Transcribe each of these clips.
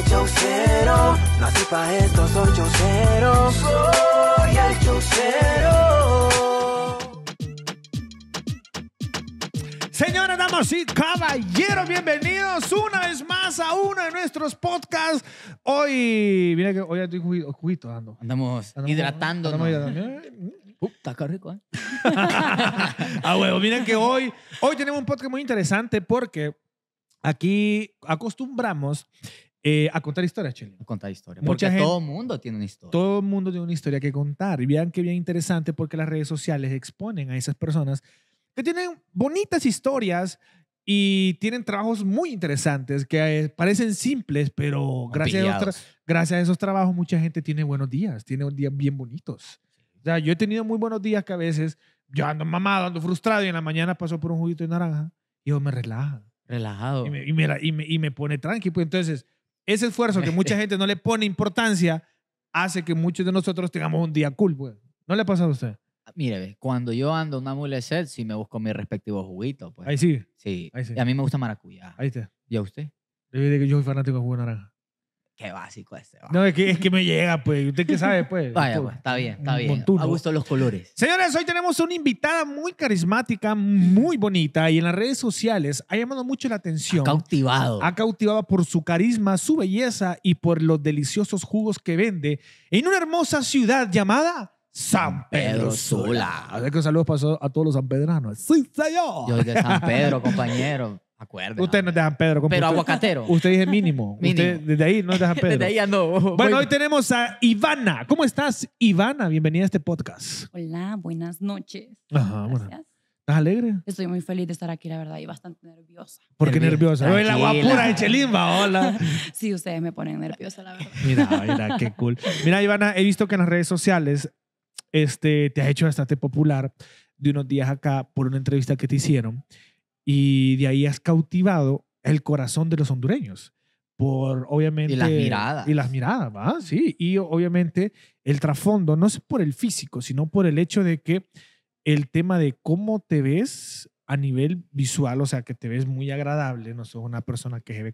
soy chaucero, nací pa' el chaucero. Señores, damas y caballeros, bienvenidos una vez más a uno de nuestros podcasts. Hoy, mira que hoy estoy juguito, dando. Andamos, hidratando. Puta, rico, ¿eh? ah, huevo, miren que hoy, hoy tenemos un podcast muy interesante porque aquí acostumbramos eh, a contar historias, Chile. A contar historias. Porque gente, todo mundo tiene una historia. Todo el mundo tiene una historia que contar. Y vean que bien interesante porque las redes sociales exponen a esas personas que tienen bonitas historias y tienen trabajos muy interesantes que eh, parecen simples, pero gracias a, esos gracias a esos trabajos mucha gente tiene buenos días, tiene un día bien bonitos. O sea, yo he tenido muy buenos días que a veces yo ando mamado, ando frustrado y en la mañana paso por un juguito de naranja y yo me relaja. Relajado. Y me, y me pone tranqui. Pues, entonces ese esfuerzo que mucha gente no le pone importancia hace que muchos de nosotros tengamos un día cool, pues. ¿No le ha pasado a usted? Ah, mire, cuando yo ando una mule set, sí me busco mi respectivo juguito. Pues. Ahí sí. Sí. Y a mí me gusta maracuyá. Ahí está. ¿Y a usted? Yo soy fanático de jugo naranja. Qué básico este. No, es que, es que me llega, pues. ¿Usted qué sabe, pues? Vaya, pues, está bien, está bien. A gusto los colores. Señores, hoy tenemos una invitada muy carismática, muy bonita y en las redes sociales ha llamado mucho la atención. Ha cautivado. Ha cautivado por su carisma, su belleza y por los deliciosos jugos que vende en una hermosa ciudad llamada San Pedro Sula. A ver que saludos a todos los sanpedranos. Sí, señor. Yo de San Pedro, compañero. Acuerdo. Ustedes nos dejan Pedro. Pero aguacatero. Usted dice mínimo. desde ahí nos dejan Pedro. Desde ahí no Bueno, hoy tenemos a Ivana. ¿Cómo estás, Ivana? Bienvenida a este podcast. Hola, buenas noches. Ajá, ¿Estás alegre? Estoy muy feliz de estar aquí, la verdad, y bastante nerviosa. ¿Por qué Nerviosa. Yo la guapura de Chelimba, hola. Sí, ustedes me ponen nerviosa, la verdad. Mira, mira, qué cool. Mira, Ivana, he visto que en las redes sociales este, te has hecho bastante popular de unos días acá por una entrevista que te hicieron y de ahí has cautivado el corazón de los hondureños. Por, obviamente... Y las miradas. Y las miradas, ¿va? Sí. Y obviamente el trasfondo no es por el físico, sino por el hecho de que el tema de cómo te ves a nivel visual, o sea, que te ves muy agradable, no sos una persona que se ve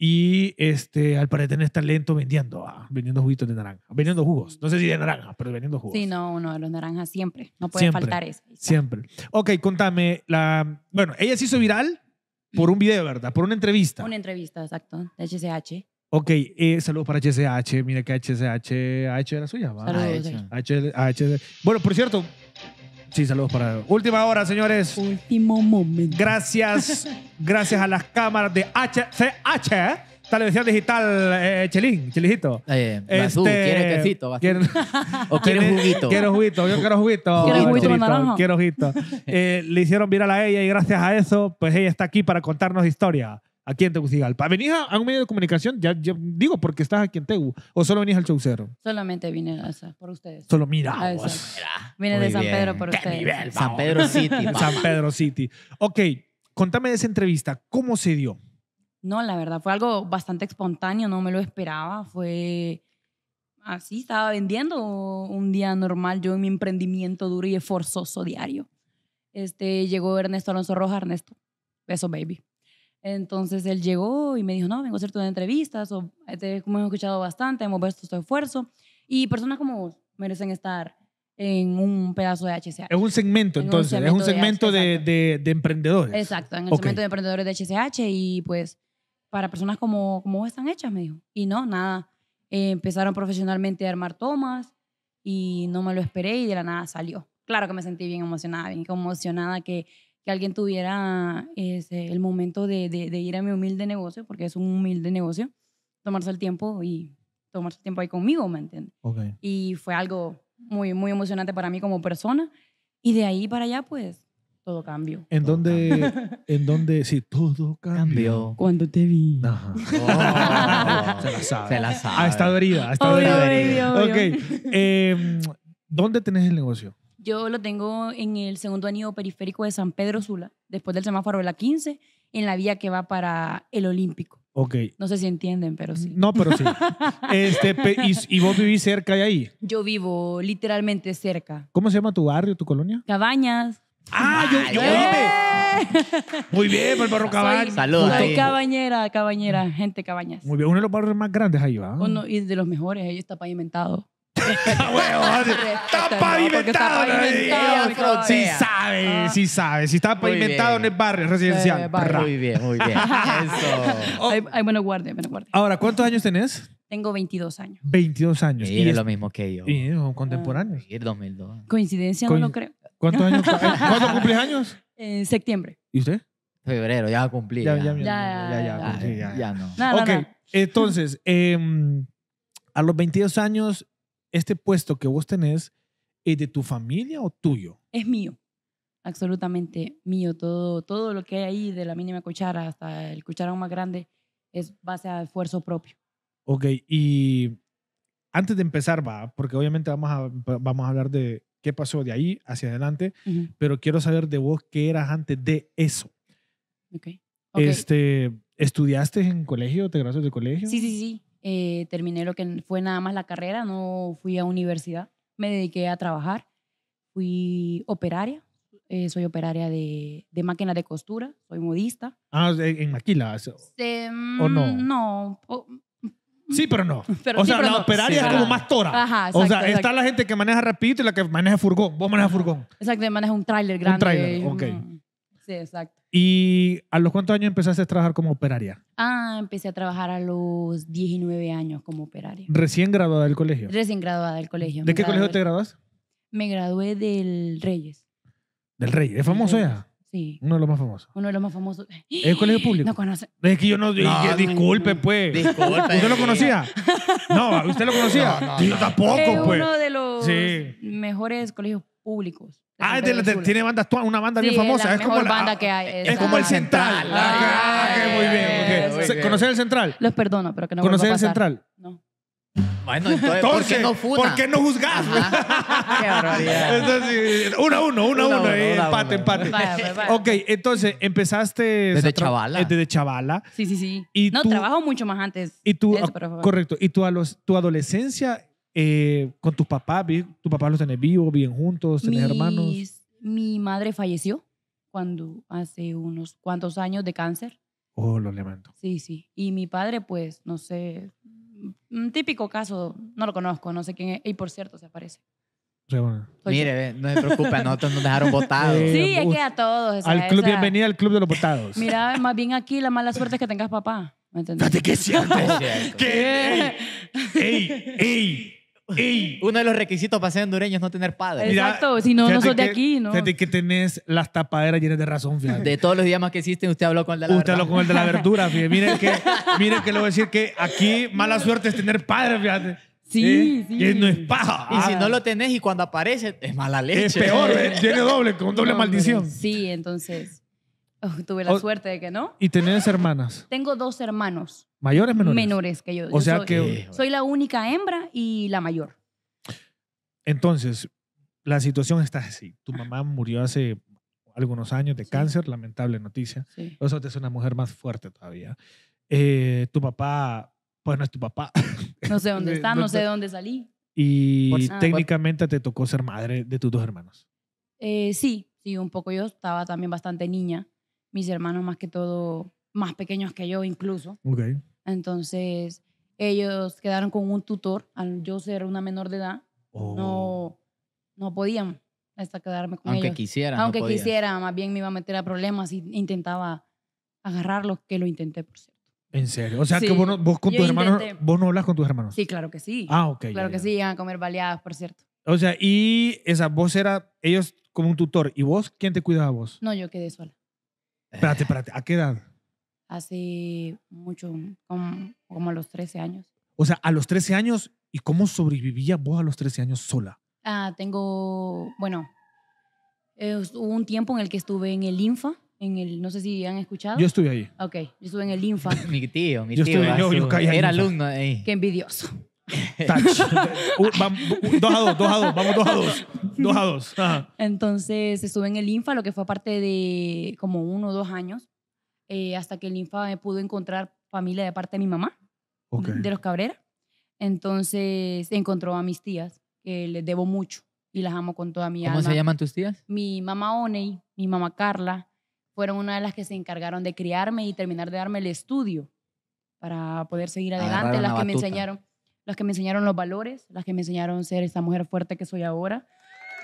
y este, al parecer es talento vendiendo, ah, vendiendo juguitos de naranja, vendiendo jugos. No sé si de naranja, pero vendiendo jugos. Sí, no, uno de los naranjas siempre. No puede faltar eso. Siempre. Ok, contame. La, bueno, ella se hizo viral por un video, ¿verdad? Por una entrevista. Una entrevista, exacto, de HCH. Ok, eh, saludos para HCH. Mira que HCH, H la suya, Saludos, Bueno, por cierto, Sí, saludos para. Última hora, señores. Último momento. Gracias, gracias a las cámaras de HCH, ¿eh? Televisión Digital, eh, Chelín, Chelijito. Este, ¿quiere quesito? ¿O quiere juguito? Quiero juguito, yo quiero juguito. ¿Quieres juguito Quiero juguito. Eh, le hicieron viral a ella y gracias a eso, pues ella está aquí para contarnos historia aquí en Tegucigalpa. ¿Venís a, un medio de comunicación? Ya, digo, porque estás aquí en Tegu. ¿O solo venís al Chaucero? Solamente vine a por ustedes. Solo mira. Ah, vine de San Pedro por ustedes. Nivel, San Pedro City. San Pedro City. Ok, contame de esa entrevista. ¿Cómo se dio? No, la verdad, fue algo bastante espontáneo, no me lo esperaba. Fue así, estaba vendiendo un día normal yo en mi emprendimiento duro y esforzoso diario. Este, llegó Ernesto Alonso Rojas, Ernesto, beso baby. Entonces él llegó y me dijo, no, vengo a hacer tu entrevistas, o eh, hemos escuchado bastante, hemos visto tu este esfuerzo, y personas como vos merecen estar en un pedazo de HCH. Es un segmento, entonces, es un segmento de, emprendedores. Exacto, en el segmento de emprendedores de HCH y pues para personas como, como vos están hechas, me dijo. Y no, nada, eh, empezaron profesionalmente a armar tomas y no me lo esperé y de la nada salió. Claro que me sentí bien emocionada, bien emocionada que que alguien tuviera este, el momento de, ir a mi humilde negocio, porque es un humilde negocio, tomarse el tiempo y tomarse el tiempo ahí conmigo, ¿me entiendes? Y fue algo muy, muy emocionante para mí como persona. Y de ahí para allá, pues, todo cambió. ¿En dónde? ¿En dónde? Sí, todo cambió. Cuando te vi. Oh, se la sabe. Se la sabe. Ha ah, estado herida. Ha estado herida. ok. Em, ¿Dónde tenés el negocio? Yo lo tengo en el segundo anillo periférico de San Pedro Sula, después del semáforo de la 15, en la vía que va para el Olímpico. Ok. No sé si entienden, pero sí. No, pero sí. Este, y, vos vivís cerca de ahí? Yo vivo literalmente cerca. ¿Cómo se llama tu barrio, tu colonia? Cabañas. ¡Ah! ¡Yo, ¡Eh! Muy bien, por el pues, barrio Cabañas. Saludos. Soy cabañera, cabañera, gente cabañas. Muy bien, uno de los barrios más grandes ahí, ¿va? Uno y de los mejores, ahí está pavimentado está pavimentado. Está Sí ah. sabe, sí sabe. Si está pavimentado en el barrio residencial. Eh, muy bien, muy bien. Eso. hay bueno, guardia, bueno, guardia. Ahora, ¿cuántos años tenés? Tengo 22 años. 22 años. Y, es lo mismo que yo. Y son contemporáneos. Y ah, 2002. Coincidencia, no lo creo. ¿Cuántos años? ¿Cuándo cumples años? En septiembre. ¿Y usted? Febrero, ya cumplí. Ya, ya, ya. Ya, no. Ok, entonces, em, a los 22 años este puesto que vos tenés es de tu familia o tuyo? Es mío, absolutamente mío. Todo, todo lo que hay ahí, de la mínima cuchara hasta el cucharón más grande, es base a esfuerzo propio. Ok, y antes de empezar, va, porque obviamente vamos a, vamos a hablar de qué pasó de ahí hacia adelante, pero quiero saber de vos qué eras antes de eso. okay. Este, ¿Estudiaste en colegio? ¿Te graduaste de colegio? Sí, sí, sí. Eh, terminé lo que fue nada más la carrera, no fui a universidad, me dediqué a trabajar, fui operaria, eh, soy operaria de, de máquinas de costura, soy modista. Ah, en maquilas. ¿O no? Mm, no. sí, pero no. o sea, la operaria es como más tora. o sea, está la gente que maneja rapidito y la que maneja furgón. Vos manejas furgón. Exacto, maneja un tráiler grande. Un ok. Sí, exacto. ¿Y a los cuántos años empezaste a trabajar como operaria? Ah, empecé a trabajar a los 19 años como operaria. ¿Recién graduada del colegio? Recién graduada del colegio. ¿De qué colegio te graduas? Me gradué del Reyes. Del Reyes? ¿Es famoso ya? Sí, Uno de los más famosos. uno de los más famosos. ¿Es colegio público? No conoce. Es que yo no... disculpe, pues. Disculpe. ¿Usted lo conocía? No, ¿usted lo conocía? No, Yo tampoco, Es pues. uno de los mejores colegios públicos. Ah, de, de, tiene bandas, una banda sí, bien famosa. Es, como la, Es, como el Central. central. Ah, ah, muy bien. Okay. ¿Conocer el Central? Los perdono, pero que no ¿Conocer el Central? No. Bueno, entonces, ¿por qué no funa? ¿Por qué no juzgas? qué barbaridad. Entonces, uno a uno, uno a uno, uno, eh, uno, empate, empate. Vaya, pues, vaya. Ok, entonces empezaste... Desde chavala. Eh, desde chavala. Sí, sí, sí. Y no, tú, trabajo mucho más antes. Y tú, eso, correcto. ¿Y tú los, tu adolescencia eh, con tus papás, tus papás los tenés vivos, bien juntos, tenés hermanos. Mi madre falleció cuando hace unos cuantos años de cáncer. Oh, lo lamento. Sí, sí. Y mi padre, pues, no sé, un típico caso, no lo conozco, no sé quién es. Y por cierto, se aparece. Mire, no se preocupe, nosotros nos dejaron votados. Eh, sí, es que a todos. al club, bienvenida al club de los botados. Mira, más bien aquí la mala suerte es que tengas papá. ¿Me entendés? ¿Qué es cierto? ¿Qué? ¡Ey! ¡Ey! Uno de los requisitos para ser hondureño es no tener padre. Exacto, si no, no sos de aquí, ¿no? que tenés las tapaderas llenas de razón, fíjate. De todos los idiomas que existen, usted habló con el de la Usted habló con el de la verdura, fíjate. Miren que, miren que le voy a decir que aquí mala suerte es tener padre, fíjate. Sí, ¿Eh? sí. no es paja. Y si no ah. lo tenés y cuando aparece, es mala leche. Es peor, eh, tiene doble, con doble maldición. sí, entonces. Oh, tuve la suerte de que no. ¿Y tenés hermanas? Tengo dos hermanos. ¿Mayores menores? Menores que yo. O sea que... Soy la única hembra y la mayor. Entonces, la situación está así. Tu mamá murió hace algunos años de cáncer, lamentable noticia. Sí. Eso una mujer más fuerte todavía. Eh, tu papá, pues no es tu papá. No sé dónde está, no, sé de dónde salí. Y ah, técnicamente te tocó ser madre de tus dos hermanos. Eh, sí, sí, un poco. Yo estaba también bastante niña. Mis hermanos más que todo, más pequeños que yo incluso. Okay. Entonces, ellos quedaron con un tutor, al yo ser una menor de edad, oh. no, no podían hasta quedarme con Aunque quisiera. Aunque quisiera, más bien me iba a meter a problemas y intentaba agarrarlos, que lo intenté, por cierto. ¿En serio? O sea, que vos, no, con tus hermanos, vos no hablas con tus hermanos. Sí, claro que sí. Ah, ok. Claro que sí, iban a comer baleadas, por cierto. O sea, y esa, vos era, ellos como un tutor, ¿y vos quién te cuidaba vos? No, yo quedé sola. Espérate, espérate, ¿a qué edad? hace mucho, como, como, a los 13 años. O sea, a los 13 años, ¿y cómo sobrevivía vos a los 13 años sola? Ah, tengo, bueno, eh, hubo un tiempo en el que estuve en el INFA, en el, no sé si han escuchado. Yo estuve ahí. Ok, yo estuve en el INFA. mi tío, mi tío. yo era alumno ahí. Qué envidioso. Touch. Uh, dos a dos, dos a dos, vamos dos a dos. Dos a dos. Entonces estuve en el INFA, lo que fue parte de como uno o dos años. Eh, hasta que el Infa pudo encontrar familia de parte de mi mamá, de los Cabrera. Entonces encontró a mis tías, que les debo mucho y las amo con toda mi alma. ¿Cómo se llaman tus tías? Mi mamá Oney, mi mamá Carla, fueron una de las que se encargaron de criarme y terminar de darme el estudio para poder seguir adelante, las que me enseñaron las que me enseñaron los valores, las que me enseñaron ser esta mujer fuerte que soy ahora.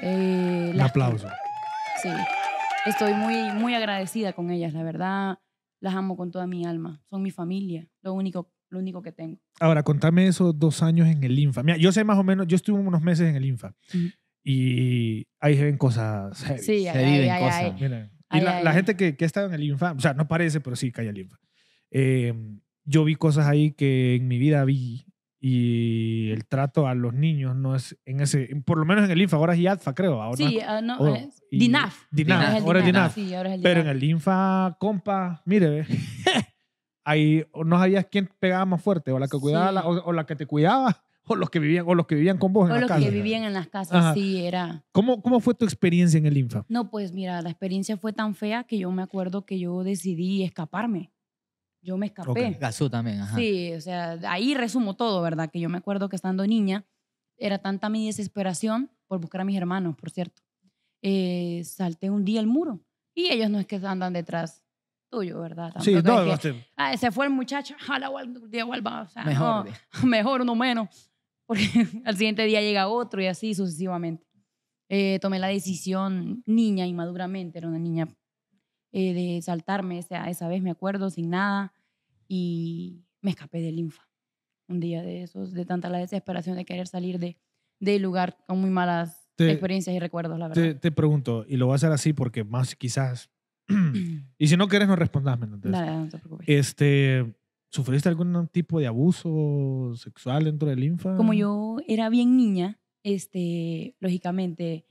Eh, Un aplauso. sí, estoy muy, muy agradecida con ellas, la verdad las amo con toda mi alma. Son mi familia, lo único, lo único que tengo. Ahora, contame esos dos años en el INFA. Mira, yo sé más o menos, yo estuve unos meses en el INFA y ahí se ven cosas. Sí, ahí, se viven cosas. y la, gente que, que ha estado en el INFA, o sea, no parece, pero sí calla el INFA. Eh, yo vi cosas ahí que en mi vida vi y el trato a los niños no es en ese, por lo menos en el INFA, ahora es IADFA, creo. sí, no, ah, es DINAF. DINAF, ahora es DINAF. Pero en el INFA, compa, mire, ahí no sabías quién pegaba más fuerte, o la que cuidaba, o, la que te cuidaba, o los que vivían, o los que vivían con vos en los que vivían en las casas, sí, era. ¿Cómo, ¿Cómo fue tu experiencia en el INFA? No, pues mira, la experiencia fue tan fea que yo me acuerdo que yo decidí escaparme yo me escapé. Okay. Gazú también, ajá. Sí, o sea, ahí resumo todo, ¿verdad? Que yo me acuerdo que estando niña era tanta mi desesperación por buscar a mis hermanos, por cierto. Eh, salté un día el muro y ellos no es que andan detrás tuyo, ¿verdad? sí, no, ah, se fue el muchacho, jala, día o sea, mejor, no, uno menos, porque al siguiente día llega otro y así sucesivamente. Eh, tomé la decisión niña, inmaduramente, era una niña, eh, de saltarme esa, esa vez, me acuerdo, sin nada y me escapé del linfa. Un día de esos, de tanta la desesperación de querer salir de, del lugar con muy malas experiencias y recuerdos, la verdad. Te, pregunto, y lo voy a hacer así porque más quizás... Mm. y si no quieres, no respondas, ¿me entiendes? no Este, ¿Sufriste algún tipo de abuso sexual dentro del linfa? Como yo era bien niña, este, lógicamente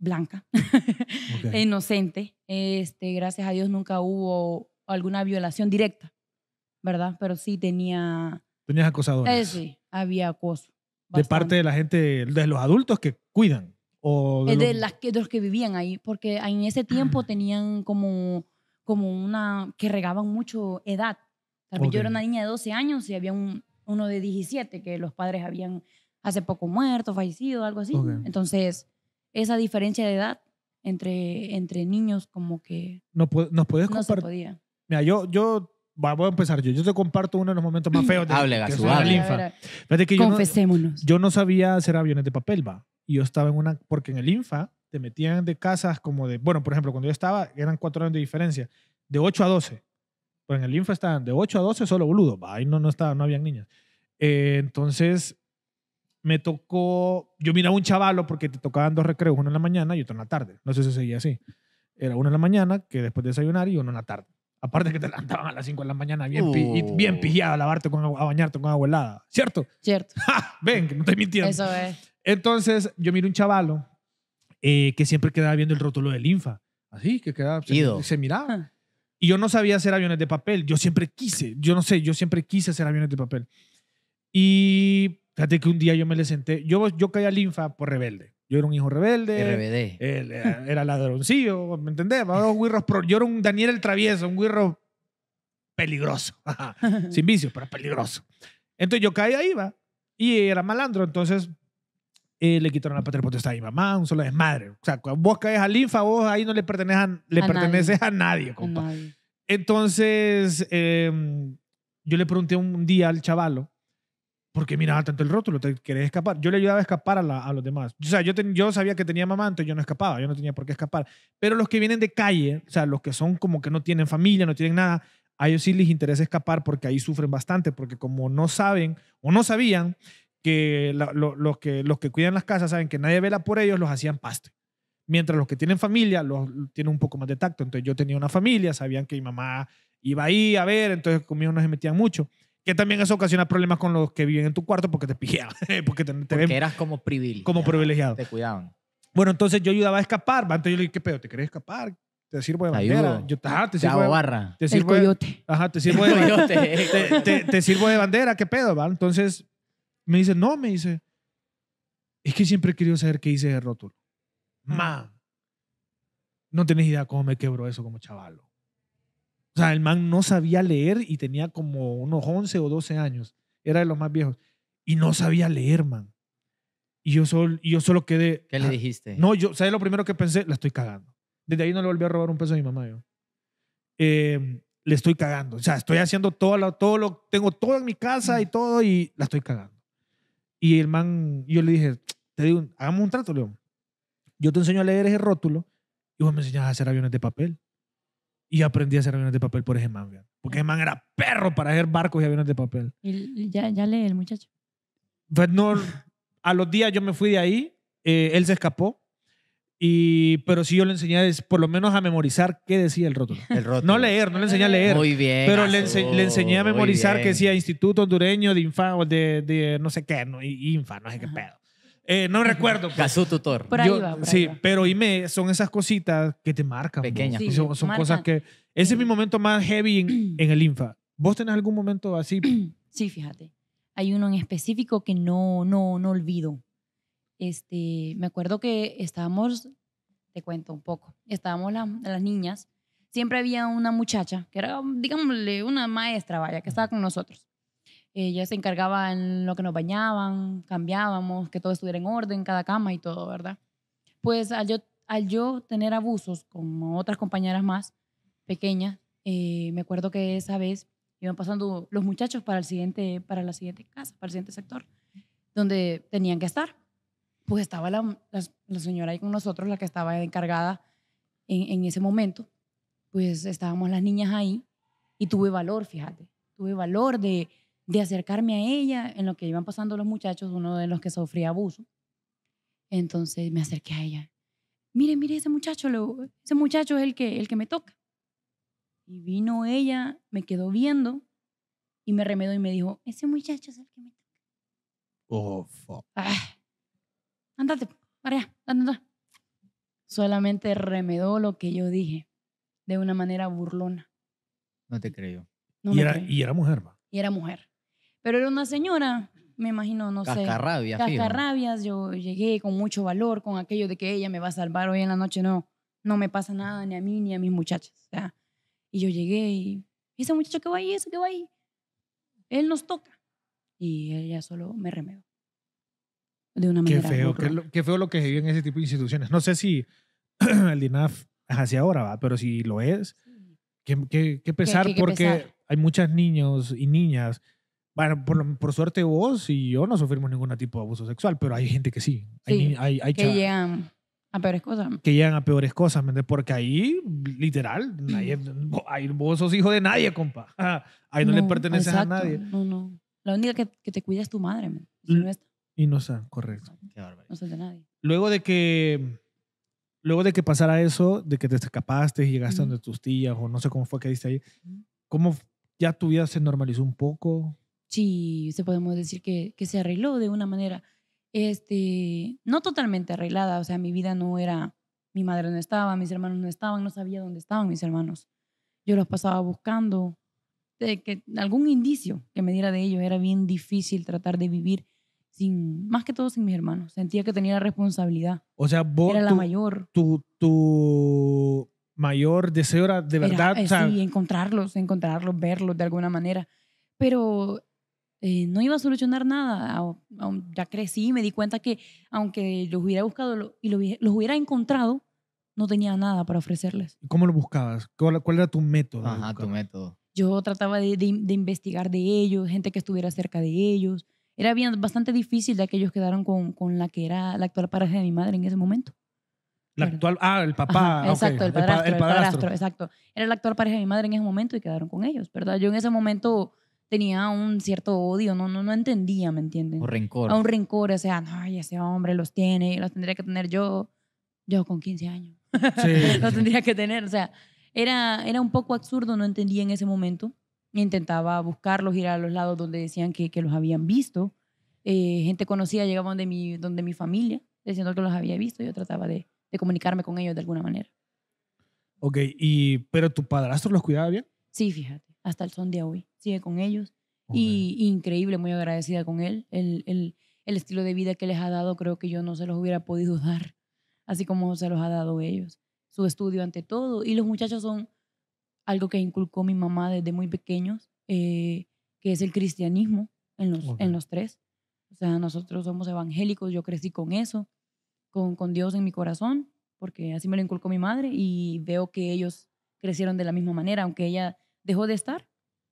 blanca, inocente, este, gracias a Dios nunca hubo o alguna violación directa, ¿verdad? Pero sí tenía... Tenías acosadores. Eh, sí, había acoso. De parte de la gente, de los adultos que cuidan. O de, eh, los... Las que, los que vivían ahí, porque en ese tiempo ah. tenían como, como una... que regaban mucho edad. yo era una niña de 12 años y había un, uno de 17 que los padres habían hace poco muerto, fallecido, algo así. Entonces, esa diferencia de edad entre, entre niños como que... No, ¿Nos puedes no Mira, yo, yo voy a empezar yo. Yo te comparto uno de los momentos más feos de, Hable, que Confesémonos. Yo no, sabía hacer aviones de papel, va. Y yo estaba en una, porque en el Infa te metían de casas como de, bueno, por ejemplo, cuando yo estaba, eran cuatro años de diferencia, de 8 a 12. Pero pues en el Infa estaban de 8 a 12 solo boludo. va. Ahí no, no, estaban, no habían niñas. Eh, entonces, me tocó, yo miraba un chavalo porque te tocaban dos recreos, uno en la mañana y otro en la tarde. No sé si seguía así. Era uno en la mañana, que después de desayunar, y uno en la tarde. Aparte que te levantaban a las 5 de la mañana bien, uh. bien a lavarte con, a bañarte con agua helada. ¿Cierto? Cierto. cierto Ven, que no estoy mintiendo. Eso es. Entonces, yo miro un chavalo eh, que siempre quedaba viendo el rótulo de linfa. Así, que quedaba. Se, se, miraba. Ah. Y yo no sabía hacer aviones de papel. Yo siempre quise. Yo no sé, yo siempre quise hacer aviones de papel. Y fíjate que un día yo me le senté. Yo, yo caí a linfa por rebelde. Yo era un hijo rebelde. era, ladroncillo, ¿me entendés? yo era un Daniel el travieso, un guirro peligroso. Sin vicios, pero peligroso. Entonces yo caí ahí, va. Y era malandro, entonces eh, le quitaron la patria potestad a mi mamá, un solo desmadre. O sea, vos caes al linfa, vos ahí no le, perteneces a nadie. a compa. Entonces, em, yo le pregunté un día al chavalo, porque miraba tanto el rótulo, te querés escapar. Yo le ayudaba a escapar a, los demás. O sea, yo, yo sabía que tenía mamá, entonces yo no escapaba, yo no tenía por qué escapar. Pero los que vienen de calle, o sea, los que son como que no tienen familia, no tienen nada, a ellos sí les interesa escapar porque ahí sufren bastante, porque como no saben o no sabían que, los, que cuidan las casas saben que nadie vela por ellos, los hacían pasto. Mientras los que tienen familia los, tienen un poco más de tacto. Entonces yo tenía una familia, sabían que mi mamá iba ahí a ver, entonces conmigo no se metían mucho. Que también eso ocasiona problemas con los que viven en tu cuarto porque te pijaban. Porque te, eras como privilegiado. Como privilegiado. Te cuidaban. Bueno, entonces yo ayudaba a escapar. Antes yo le dije, ¿qué pedo? ¿Te querés escapar? Te sirvo de bandera. Yo, te, sirvo de, barra. Te coyote. ajá, te sirvo de, bandera. te, sirvo de bandera. ¿Qué pedo, va? Entonces me dice, no, me dice, es que siempre he querido saber qué hice de rótulo. ma no tenés idea cómo me quebró eso como chavalo. O sea, el man no sabía leer y tenía como unos 11 o 12 años. Era de los más viejos. Y no sabía leer, man. Y yo, solo, yo solo quedé... ¿Qué le ah, dijiste? No, yo, ¿sabes lo primero que pensé? La estoy cagando. Desde ahí no le volví a robar un peso a mi mamá yo. Em, le estoy cagando. O sea, estoy haciendo todo lo, todo lo... Tengo todo en mi casa y mm. todo y la estoy cagando. Y el man... Yo le dije, te digo, hagamos un trato, León. Yo te enseño a leer ese rótulo y vos me enseñas a hacer aviones de papel. Y aprendí a hacer aviones de papel por ese Porque mm. ese man era perro para hacer barcos y aviones de papel. Y ya, ya lee el muchacho. no, a los días yo me fui de ahí, eh, él se escapó, y, pero sí yo le enseñé por lo menos a memorizar qué decía el rótulo. No leer, no le enseñé a leer. Muy bien. Pero le, enseñé a memorizar que decía Instituto Hondureño de Infa o de, no sé qué, no, Infa, no sé qué pedo. Eh, no recuerdo. su pues. tutor. sí, pero Ime, son esas cositas que te marcan. Pues. Pequeñas. son cosas que... Ese es mi momento más heavy en, el Infa. ¿Vos tenés algún momento así? Sí, fíjate. Hay uno en específico que no, no, no olvido. Este, me acuerdo que estábamos, te cuento un poco, estábamos las niñas. Siempre había una muchacha que era, digámosle, una maestra, vaya, que estaba con nosotros. Ella se encargaban lo que nos bañaban, cambiábamos, que todo estuviera en orden, cada cama y todo, ¿verdad? Pues al yo, al yo tener abusos con otras compañeras más pequeñas, eh, me acuerdo que esa vez iban pasando los muchachos para, el siguiente, para la siguiente casa, para el siguiente sector, donde tenían que estar. Pues estaba la, señora ahí con nosotros, la que estaba encargada en ese momento. Pues estábamos las niñas ahí y tuve valor, fíjate, tuve valor de, de acercarme a ella en lo que iban pasando los muchachos, uno de los que sufría abuso. Entonces me acerqué a ella. Mire, mire, ese muchacho, ese muchacho es el que, el que me toca. Y vino ella, me quedó viendo y me remedó y me dijo, ese muchacho es el que me toca. Oh, fuck. Ah, andate, para allá, Solamente remedó lo que yo dije de una manera burlona. No te creo. y, era, mujer, ¿va? Y era mujer. Pero era una señora, me imagino, no sé. sé. Cascarrabias. Yo llegué con mucho valor, con aquello de que ella me va a salvar hoy en la noche. No, no me pasa nada ni a mí ni a mis muchachas. O sea, y yo llegué y ese muchacho que va ahí, ese que va ahí, él nos toca. Y ella solo me remedó. De una manera. Qué feo, qué, lo, feo lo que se vive en ese tipo de instituciones. No sé si el DINAF es así ahora, va, pero si lo es, qué, pesar, porque hay muchos niños y niñas bueno, por, por suerte vos y yo no sufrimos ningún tipo de abuso sexual, pero hay gente que sí. Hay, hay, que llegan a peores cosas. Que llegan a peores cosas, ¿me Porque ahí, literal, vos sos hijo de nadie, compa. Ahí no, le perteneces a nadie. No, no. La única que, que te cuida es tu madre, Y no está, correcto. Qué no está de nadie. Luego de que luego de que pasara eso, de que te escapaste y llegaste donde tus tías o no sé cómo fue que diste ahí, ¿cómo ya tu vida se normalizó un poco? sí se podemos decir que, que, se arregló de una manera, este, no totalmente arreglada, o sea, mi vida no era, mi madre no estaba, mis hermanos no estaban, no sabía dónde estaban mis hermanos. Yo los pasaba buscando de que algún indicio que me diera de ello. Era bien difícil tratar de vivir sin, más que todo sin mis hermanos. Sentía que tenía la responsabilidad. O sea, vos... Era la mayor. Tu, mayor deseo era de verdad... sí, encontrarlos, encontrarlos, verlos de alguna manera. Pero eh, no iba a solucionar nada. ya crecí y me di cuenta que aunque los hubiera buscado y los, hubiera encontrado, no tenía nada para ofrecerles. ¿Cómo lo buscabas? ¿Cuál, era tu método? Ajá, tu método. Yo trataba de, de, investigar de ellos, gente que estuviera cerca de ellos. Era bien, bastante difícil de que ellos quedaran con, con la que era la actual pareja de mi madre en ese momento. La actual, ah, el papá. Exacto, el padrastro, el, exacto. Era la actual pareja de mi madre en ese momento y quedaron con ellos, ¿verdad? Yo en ese momento tenía un cierto odio, no, no, no entendía, ¿me entienden? Un rencor. A un rencor, o sea, ay, ese hombre los tiene, los tendría que tener yo, yo con 15 años. Sí. los tendría que tener, o sea, era, era un poco absurdo, no entendía en ese momento. Intentaba buscarlos, ir a los lados donde decían que, que los habían visto. Eh, gente conocida llegaba donde mi, donde mi familia, diciendo que los había visto. Yo trataba de, de comunicarme con ellos de alguna manera. Ok, y, pero tu padrastro los cuidaba bien. Sí, fíjate hasta el son de hoy. Sigue con ellos. Y, increíble, muy agradecida con él. El, estilo de vida que les ha dado, creo que yo no se los hubiera podido dar, así como se los ha dado ellos. Su estudio ante todo. Y los muchachos son algo que inculcó mi mamá desde muy pequeños, eh, que es el cristianismo en los, en los tres. O sea, nosotros somos evangélicos, yo crecí con eso, con, con Dios en mi corazón, porque así me lo inculcó mi madre y veo que ellos crecieron de la misma manera, aunque ella dejó de estar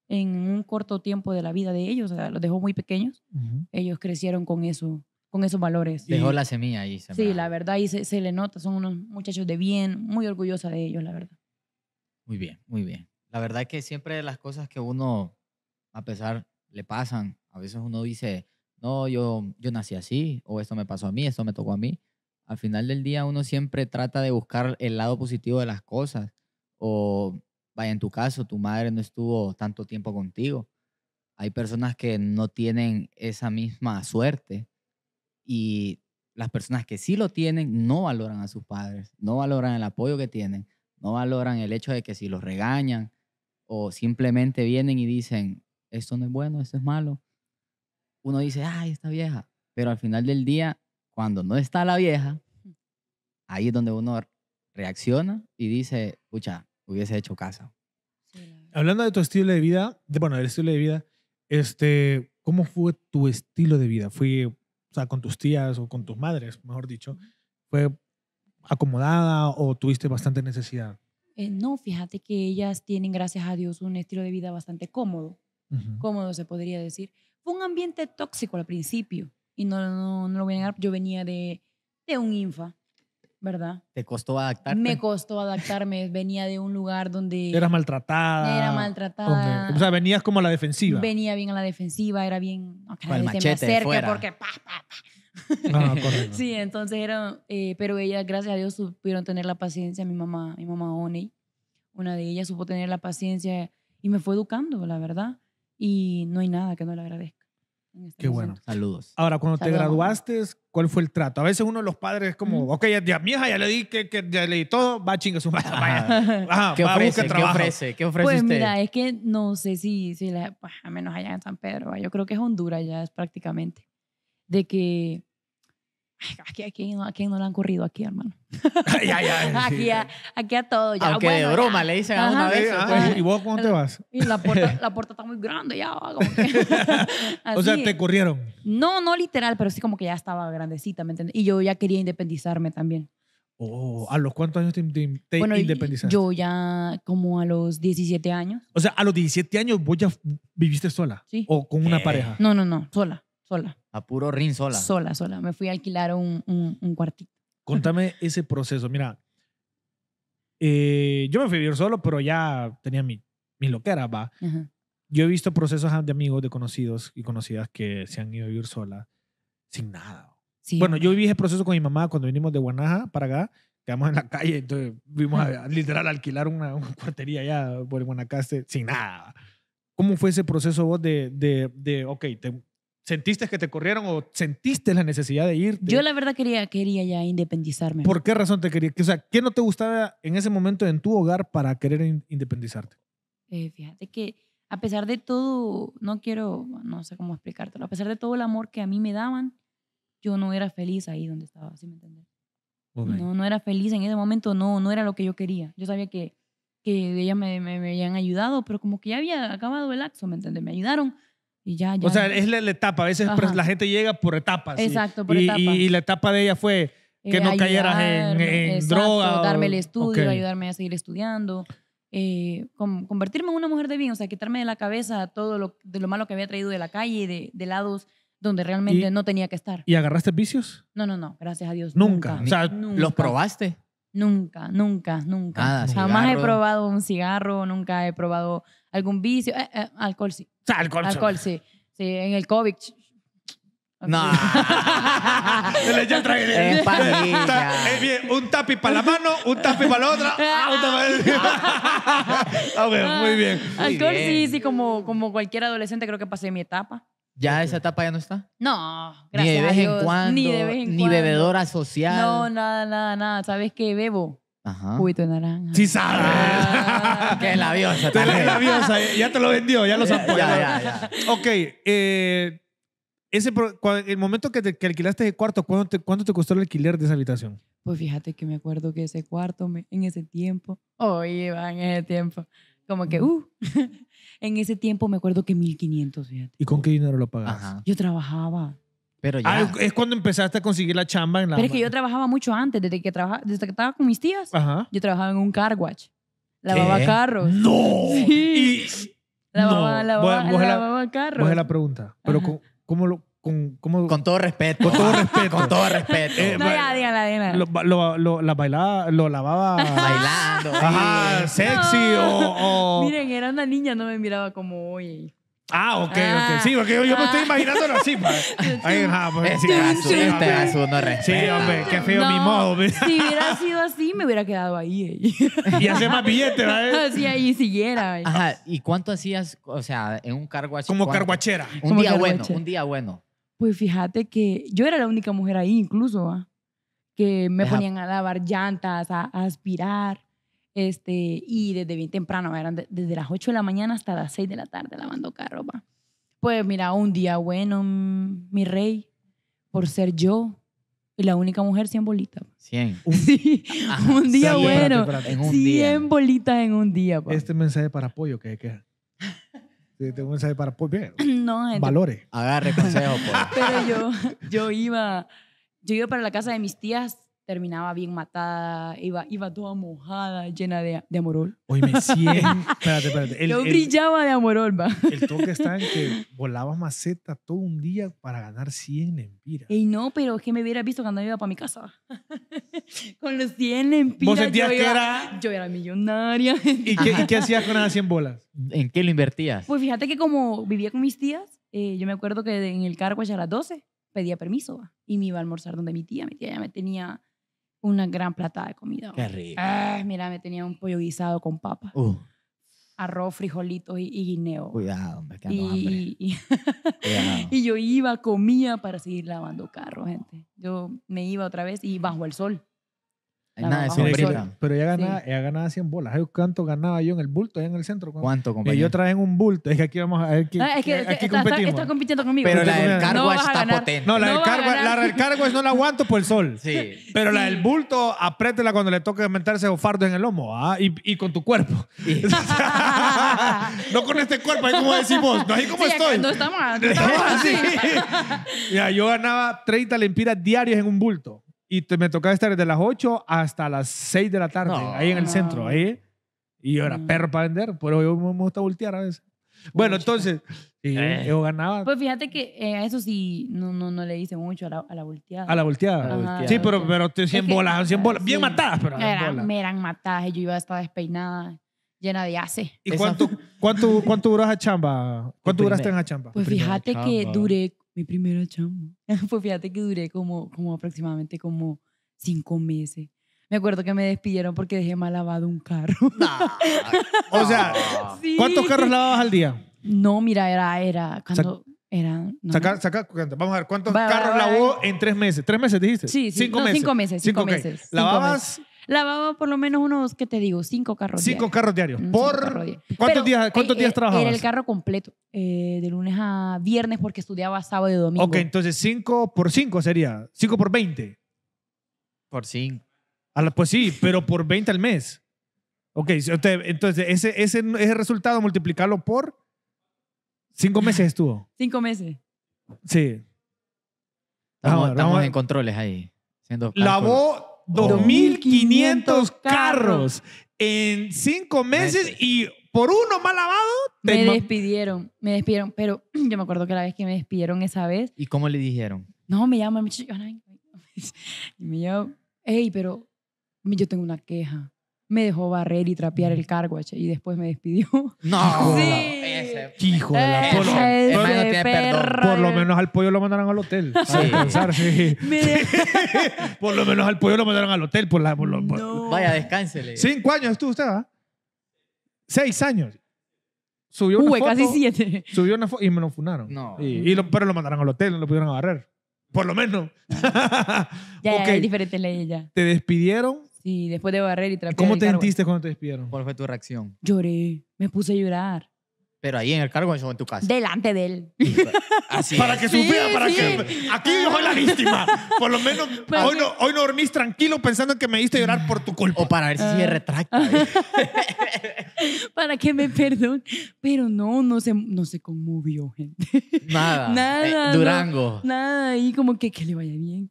en un corto tiempo de la vida de ellos, o sea, los dejó muy pequeños. Ellos crecieron con eso, con esos valores. Dejó la semilla ahí. Sembrada. Sí, la verdad, y se, se, le nota, son unos muchachos de bien, muy orgullosa de ellos, la verdad. Muy bien, muy bien. La verdad es que siempre las cosas que uno, a pesar, le pasan, a veces uno dice, no, yo, yo nací así, o esto me pasó a mí, esto me tocó a mí. Al final del día uno siempre trata de buscar el lado positivo de las cosas, o vaya, en tu caso, tu madre no estuvo tanto tiempo contigo. Hay personas que no tienen esa misma suerte y las personas que sí lo tienen no valoran a sus padres, no valoran el apoyo que tienen, no valoran el hecho de que si los regañan o simplemente vienen y dicen, esto no es bueno, esto es malo, uno dice, ay, esta vieja. Pero al final del día, cuando no está la vieja, ahí es donde uno reacciona y dice, escucha, hubiese hecho casa. Hablando de tu estilo de vida, bueno, del estilo de vida, este, ¿cómo fue tu estilo de vida? Fui, o sea, con tus tías o con tus madres, mejor dicho? ¿Fue acomodada o tuviste bastante necesidad? Eh, no, fíjate que ellas tienen, gracias a Dios, un estilo de vida bastante cómodo, cómodo se podría decir. Fue un ambiente tóxico al principio y no, no, lo voy a negar, yo venía de, de un infa, ¿Verdad? ¿Te costó adaptarte? Me costó adaptarme. Venía de un lugar donde... Eras maltratada. Era maltratada. O sea, venías como a la defensiva. Venía bien a la defensiva, era bien... Okay, Con machete me acerque porque... Pa, pa, sí, entonces era... Eh, pero ellas, gracias a Dios, supieron tener la paciencia. Mi mamá, mi mamá Oney, una de ellas supo tener la paciencia y me fue educando, la verdad. Y no hay nada que no le agradezca. Este Qué bueno. Saludos. Ahora, cuando te graduaste, ¿cuál fue el trato? A veces uno de los padres es como, ok, ya, mi hija ya le di, que, le di todo, va chinga su madre, Ajá, ¿Qué, ofrece, ¿Qué ofrece? ¿Qué pues, mira, es que no sé si, si pues, a menos allá en San Pedro, yo creo que es Honduras ya es prácticamente, de que Aquí, aquí, no, aquí no le han corrido aquí, hermano. aquí, a, aquí a todo. Aunque de broma le dicen a una vez. ¿Y vos cómo te vas? Y la puerta, está muy grande ya. o sea, ¿te corrieron? No, no literal, pero sí como que ya estaba grandecita, ¿me entiendes? Y yo ya quería independizarme también. Oh, ¿a los cuántos años te, independizaste? Yo ya como a los 17 años. O sea, a los 17 años vos ya viviste sola. Sí. ¿O con una pareja? No, no, no, sola, sola. A puro rin sola. Sola, sola. Me fui a alquilar un, un, cuartito. Contame ese proceso. Mira, eh, yo me fui a vivir solo, pero ya tenía mi, mi loquera, va. Yo he visto procesos de amigos, de conocidos y conocidas que se han ido a vivir sola sin nada. Bueno, yo viví ese proceso con mi mamá cuando vinimos de Guanaja para acá. Quedamos en la calle, entonces vimos a, literal alquilar una, cuartería allá por Guanacaste sin nada. ¿Cómo fue ese proceso vos de, de, de ok, te, ¿Sentiste que te corrieron o sentiste la necesidad de irte? Yo la verdad quería, quería ya independizarme. ¿Por qué razón te quería? O sea, ¿qué no te gustaba en ese momento en tu hogar para querer independizarte? Eh, fíjate que a pesar de todo, no quiero, no sé cómo explicártelo, a pesar de todo el amor que a mí me daban, yo no era feliz ahí donde estaba, ¿sí me entiendes? No, no era feliz en ese momento, no, no era lo que yo quería. Yo sabía que, que ellas me, me, me habían ayudado, pero como que ya había acabado el acto, ¿me entiendes? Me ayudaron, y ya, O sea, es la, etapa. A veces pues, la gente llega por etapas. Exacto, por etapas. Y, la etapa de ella fue eh, que no cayeras en, en exacto, droga. Darme el estudio, ayudarme a seguir estudiando. Eh, convertirme en una mujer de bien, o sea, quitarme de la cabeza todo lo, de lo malo que había traído de la calle, de, de lados donde realmente no tenía que estar. ¿Y agarraste vicios? No, no, no, gracias a Dios. Nunca. nunca. O sea, ¿los probaste? Nunca, nunca, nunca. Nada, Jamás he probado un cigarro, nunca he probado algún vicio. Eh, alcohol sí alcohol. sí. Sí, en el COVID. No. Se le echa Es eh, bien, un tapi para la mano, un tapi para la otra. Ah, muy bien. Alcohol, sí, sí, como, como cualquier adolescente creo que pasé mi etapa. ¿Ya esa etapa ya no está? No, gracias. Ni de vez a Dios, en cuando. Ni de vez en ni bebedora social. No, nada, nada, nada. ¿Sabes qué? Bebo. Ajá. de naranja. Sí sabes. labiosa. Ah, ¡Qué labiosa. Eh, ya te lo vendió, ya lo sacó. Ya, ya, ya. Ok. Eh, ese, el momento que, te, alquilaste el cuarto, ¿cuánto te, ¿cuánto te costó el alquiler de esa habitación? Pues fíjate que me acuerdo que ese cuarto, me, en ese tiempo, oh, iba en ese tiempo, como que, uh, en ese tiempo me acuerdo que 1500, fíjate. ¿Y con qué dinero lo pagabas? Yo trabajaba. Pero ya. es cuando empezaste a conseguir la chamba en la. Pero es que yo trabajaba mucho antes, desde que, trabajaba desde que estaba con mis tías. Ajá. Yo trabajaba en un car watch. Lavaba carros. ¡No! Lavaba, lavaba, lavaba carros. Voy es la pregunta. Pero, ¿cómo, ¿cómo, lo.? Con, ¿cómo? con todo respeto. Con todo respeto. con todo respeto. Eh, no, ya, Lo, lo, lo, la bailaba, lo lavaba. Bailando. Ajá, sexy o, o, Miren, era una niña, no me miraba como hoy. Ah, ok, ok. Sí, ah. porque yo, me estoy ah. imaginando así. Pues. Ay, pues, este, sí, azul, sí, azul no respeta. Sí, hombre, qué feo mi modo. Mira. Si hubiera sido así, me hubiera quedado ahí. Y hacía más billetes, ¿verdad? Sí, ahí siguiera. Ajá, ¿y cuánto hacías, o sea, en un así? Como carguachera. Un día bueno, un día bueno. Pues fíjate que yo era la única mujer ahí incluso, ¿eh? que me ponían a lavar llantas, a aspirar este, y desde bien temprano, desde las 8 de la mañana hasta las 6 de la tarde lavando carro. Pa. Pues mira, un día bueno, mm, mi rey, por ser yo, y la única mujer 100 bolitas. 100. Sí, un día bueno. 100 día. bolitas en un día. Pa. Este mensaje para apoyo que hay que tengo este un mensaje para apoyo. No, gente. Valores. Agarre consejo, pues. Pero yo, yo, iba, yo iba para la casa de mis tías terminaba bien matada, iba, iba toda mojada, llena de, amorol. Hoy me siento. espérate, Yo brillaba de amorol, va. El toque está en que volaba maceta todo un día para ganar 100 lempiras. Y no, pero ¿qué me hubiera visto cuando iba para mi casa. con los 100 lempiras. ¿Vos yo era.? Yo era millonaria. ¿Y qué, hacías con esas 100 bolas? ¿En qué lo invertías? Pues fíjate que como vivía con mis tías, eh, yo me acuerdo que en el cargo a las 12 pedía permiso y me iba a almorzar donde mi tía. Mi tía ya me tenía una gran plata de comida. Qué rico. Ah, mira, me tenía un pollo guisado con papa. Uh. Arroz, frijolitos y, guineo. Cuidado, me Y, y yo iba, comía para seguir lavando carro, gente. Yo me iba otra vez y bajo el sol. Nada, pero ella ganaba, sí. 100 bolas. ¿Cuánto ganaba yo en el bulto, ahí en el centro? ¿Cuánto, compañero? yo en un bulto. Es que aquí vamos a ver que, es que, está, compitiendo conmigo. Pero la del cargo está potente. No, la, del cargo, la del es no la aguanto por el sol. Sí. Pero la del bulto, apriétela cuando le toque meterse fardo en el lomo. ¿ah? Y, con tu cuerpo. no con este cuerpo, ahí como decimos. No, ahí como estoy. No estamos, estamos así. yo ganaba 30 lempiras diarias en un bulto. Y me tocaba estar desde las 8 hasta las 6 de la tarde, ahí en el centro, ahí. Y yo era mm. perro para vender, pero yo me gusta voltear a veces. Bueno, entonces, sí, eh. yo ganaba. Pues fíjate que eh, a eso sí no, no, le hice mucho a la, a la volteada. A la volteada. sí, pero, pero 100 bolas, 100 bolas. Bien matadas, pero. Era, bolas. Me eran matadas y yo iba a estar despeinada, llena de ace. ¿Y cuánto, cuánto, cuánto duró esa chamba? ¿Cuánto duraste en esa chamba? Pues fíjate que duré mi primera chamba. Pues fíjate que duré como, como aproximadamente como cinco meses. Me acuerdo que me despidieron porque dejé mal lavado un carro. o sea, ¿cuántos carros lavabas al día? No, mira, era, era cuando vamos a ver, ¿cuántos carros lavó en tres meses? ¿Tres meses dijiste? Sí, Cinco meses. cinco meses, meses, Lavabas lavaba por lo menos unos, ¿qué te digo? Cinco carros Cinco carros diarios. Mm, ¿Por cuántos días, cuántos eh, días eh, Era el carro completo, eh, de lunes a viernes porque estudiaba sábado y domingo. Ok, entonces cinco por cinco sería, cinco por veinte. Por cinco. pues sí, pero por 20 al mes. Ok, entonces ese, ese, el resultado multiplicarlo por cinco meses estuvo. Cinco meses. Sí. estamos en controles ahí. Lavó 2.500 carros en cinco meses y por uno mal lavado. me despidieron, me despidieron, pero yo me acuerdo que la vez que me despidieron esa vez. ¿Y cómo le dijeron? No, me llaman, me llaman, hey, pero yo tengo una queja me dejó barrer y trapear el mm. cargo y después me despidió. No. Sí. Hijo de la por, por, lo menos al pollo lo mandaron al hotel. por lo menos al pollo lo mandaron al hotel. Por la, Vaya, descánsele. Cinco años estuvo usted, ¿ah? Seis años. Subió una foto, casi siete. Subió una foto y me lo funaron. No. pero lo mandaron al hotel, no lo pudieron barrer. Por lo menos. ya, ya, hay diferentes ya. Te despidieron y después de barrer y trapear. ¿Cómo te sentiste cuando te despidieron? ¿Cuál fue tu reacción? Lloré, me puse a llorar. Pero ahí en el cargo o en tu casa. Delante de él. Así para que supiera, para que. Aquí yo soy la víctima. Por lo menos pues hoy, no, hoy no dormís tranquilo pensando que me diste llorar por tu culpa. O para ver si uh. retracta. para que me perdone. Pero no, no se, no conmovió, gente. Nada. nada. Eh, Durango. nada. Y como que, que le vaya bien.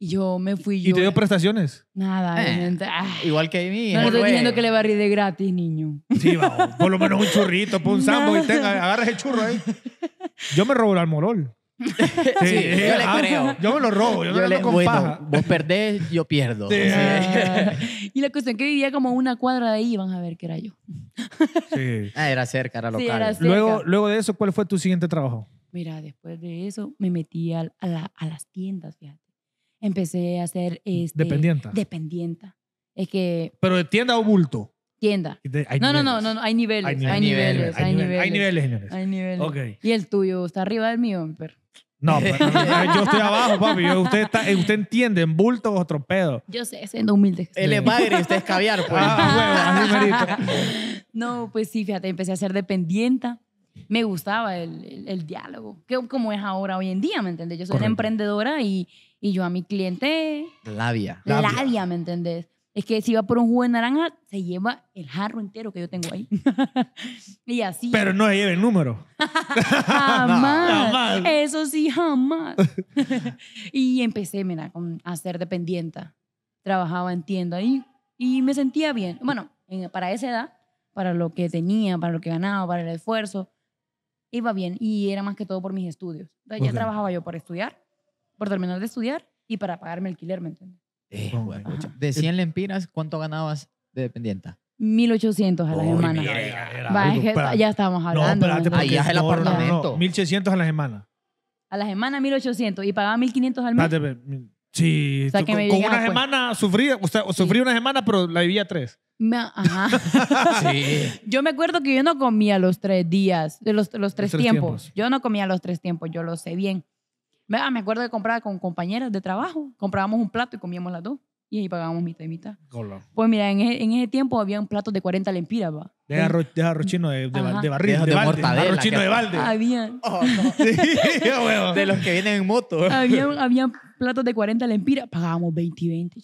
Yo me fui yo. ¿Y te dio prestaciones? Nada, eh, ah. igual que a mí. No estoy diciendo que le barrí de gratis, niño. Sí, vamos. Por lo menos un churrito, pon un sambo y tenga, agarras el churro ahí. Yo me robo el almorol. Sí, yo le ah, creo. Yo me lo robo, yo, yo lo Vos perdés, yo pierdo. Sí. Y la cuestión que vivía como una cuadra de ahí, van a ver que era yo. Sí. Ah, era cerca, era local. Luego, luego de eso, ¿cuál fue tu siguiente trabajo? Mira, después de eso me metí a, a las tiendas, fíjate empecé a ser... Mm, este, dependienta. Dependienta. Es que... Pero de tienda o bulto. Tienda. no, no, no, no, hay niveles. Hay, niveles, hay, niveles, Hay niveles, señores. Hay niveles. Y el tuyo está arriba del mío, pero... No, pero pues, yo estoy abajo, papi. usted, está, eh, usted entiende, en bulto o otro pedo. Yo sé, siendo humilde. el es madre y usted es caviar, pues. Ah, no, pues sí, fíjate, empecé a ser dependienta. Me gustaba el, el, diálogo, como es ahora hoy en día, ¿me entiendes? Yo soy una emprendedora y y yo a mi cliente... Labia. Labia, ¿me entendés? Es que si va por un jugo de naranja, se lleva el jarro entero que yo tengo ahí. y así. Pero no se lleva el número. jamás. Eso sí, jamás. y empecé, mira, con, a ser dependienta. Trabajaba en tienda ahí y, me sentía bien. Bueno, para esa edad, para lo que tenía, para lo que ganaba, para el esfuerzo, iba bien. Y era más que todo por mis estudios. Entonces ya trabajaba yo por estudiar por terminar de estudiar y para pagarme alquiler, ¿me entiendes? Eh, oh, de 100 lempiras, ¿cuánto ganabas de dependienta? 1800 a la semana. ya estábamos hablando. No, el apartamento. 1600 a la semana. A la semana 1800 y pagaba 1500 al mes. sí, con, una pues. semana sufría, o sufrí una semana, pero la vivía tres. ajá. Yo me acuerdo que yo no comía los tres días, los, los, tres, los tres tiempos. Yo no comía los tres tiempos, yo lo sé bien. Me acuerdo de comprar con compañeras de trabajo, comprábamos un plato y comíamos las dos. Y ahí pagábamos mitad y mitad. Pues mira, en, ese, tiempo un platos de 40 lempiras, De arroz, de chino de, de, de barril, de, de balde. Habían. Oh, de los que vienen en moto. Habían, había platos de 40 lempiras, pagábamos 20 y 20,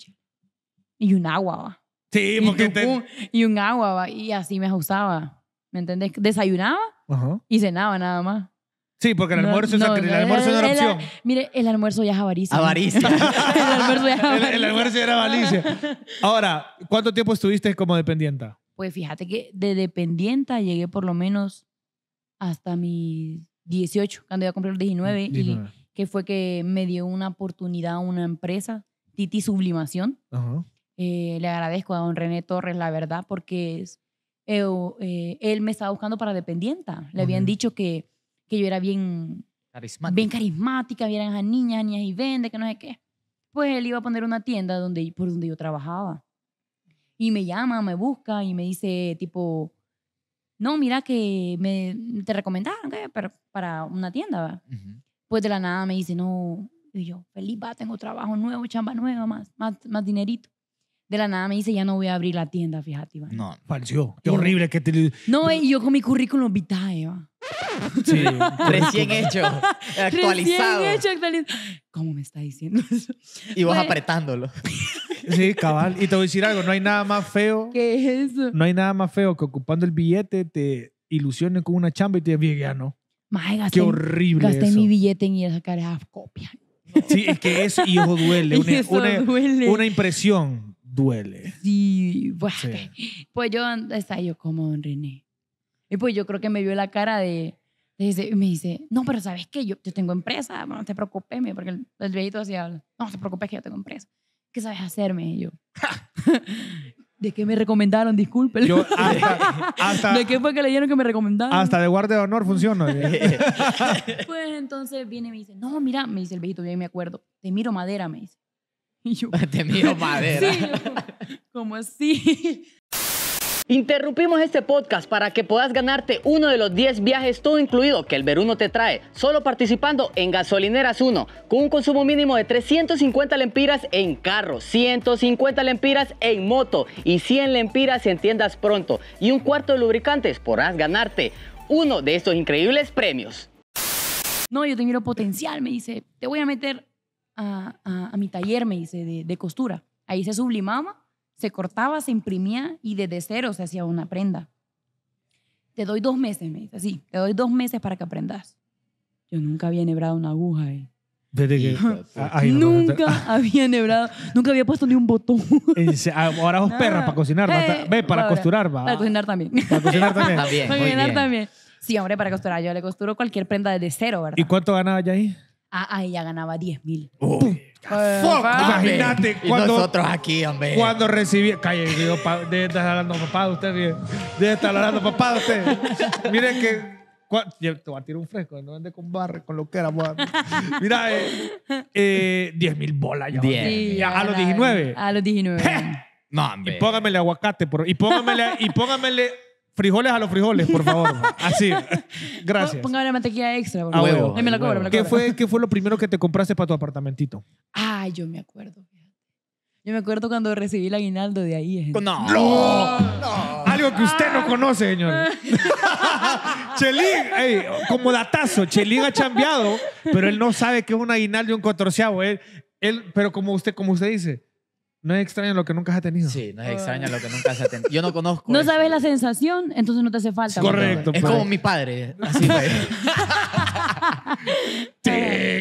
Y un agua, Sí, y porque Y un agua, Y así me usaba. ¿Me entendés? Desayunaba y cenaba nada más. Sí, porque el almuerzo, es no, opción. mire, el almuerzo ya es avaricia. Avaricia. el almuerzo ya es avaricia. era avaricia. Ahora, ¿cuánto tiempo estuviste como dependienta? Pues fíjate que de dependienta llegué por lo menos hasta mis 18, cuando iba a cumplir los 19, y que fue que me dio una oportunidad a una empresa, Titi Sublimación. Eh, le agradezco a don René Torres, la verdad, porque eh, eh, él me estaba buscando para dependienta. Le habían dicho que que yo era bien carismática, bien carismática, vieran a niñas, niñas y vende, que no sé qué. Pues él iba a poner una tienda donde, por donde yo trabajaba. Y me llama, me busca y me dice tipo, no, mira que me, te recomendaron para, una tienda. Pues de la nada me dice, no, y yo, feliz, tengo trabajo nuevo, chamba nueva, más, más, más dinerito. De la nada me dice, ya no voy a abrir la tienda, fíjate, Iván. No, falció. Qué horrible que te... No, y yo con mi currículum vitae, Iván. Sí, recién hecho, actualizado. Recién hecho, actualizado. ¿Cómo me está diciendo eso? Y vos pues- apretándolo. Sí, cabal. Y te voy a decir algo, no hay nada más feo. ¿Qué es eso? No hay nada más feo que ocupando el billete te ilusionen con una chamba y te digan, ya no. Qué horrible Gasté mi billete en ir a sacar copia. Sí, es que eso, y duele. Una, impresión duele. Sí, bueno, pues yo, está yo como don René. Y pues yo creo que me vio la cara de... me dice, no, pero ¿sabes qué? Yo, yo tengo empresa, no te preocupes, porque el, viejito así No te preocupes que yo tengo empresa. ¿Qué sabes hacerme? Y yo, ¿De qué me recomendaron? Disculpe. ¿De qué fue que le leyeron que me recomendaron? Hasta de guardia de honor funciona. pues entonces viene y me dice, no, mira, me dice el viejito, ahí me acuerdo, te miro madera, me dice. Y yo, te miro madera. sí, como así. Interrumpimos este podcast para que puedas ganarte uno de los 10 viajes todo incluido que el Veruno te trae, solo participando en Gasolineras 1, con un consumo mínimo de 350 lempiras en carro, 150 lempiras en moto y 100 lempiras en tiendas pronto y un cuarto de lubricantes podrás ganarte uno de estos increíbles premios. No, yo te miro potencial, me dice, te voy a meter a, mi taller, me dice, de, de costura. Ahí se sublimaba se cortaba, se imprimía y desde cero se hacía una prenda. Te doy dos meses, me dice, sí, te doy dos meses para que aprendas. Yo nunca había enhebrado una aguja. ahí. Eh. Desde que, ah, nunca había enhebrado, nunca había puesto ni un botón. Dice, ah, ahora vos perra eh, para cocinar, para costurar, va. Para cocinar también. Para cocinar también. también. Sí, hombre, para costurar. Yo le costuro cualquier prenda desde cero, ¿verdad? ¿Y cuánto ganaba ya ahí? Ah, ahí ganaba 10 mil. Ah, fuck, imagínate cuando nosotros aquí, hombre. Cuando recibí, calle, debe estar hablando papá de usted, bien. Debe estar hablando papá de usted. Miren que yo te voy a tirar un fresco, no vende con barre, con lo que era. Mira, eh, 10 eh, mil bolas ya. Diez. a, los 19. A los 19. no, hombre. Y póngamele aguacate, por, y póngamele, y póngamele Frijoles a los frijoles, por favor. Así. Gracias. Póngame la mantequilla extra. Por favor. me la ¿Qué, fue, ¿Qué fue lo primero que te compraste para tu apartamentito? Ah, yo me acuerdo. Yo me acuerdo cuando recibí el aguinaldo de ahí. No. No. Algo que usted no conoce, señor. Ah. Chelín, como datazo, Chelín ha chambeado, pero él no sabe que es un aguinaldo y un catorceavo. Él, él, pero como usted, como usted dice, no es extraño lo que nunca has tenido. Sí, no es ah. extraño lo que nunca has tenido. Yo no conozco. No sabes la sensación, entonces no te hace falta. Correcto. Es pues. como mi padre. Así fue. sí,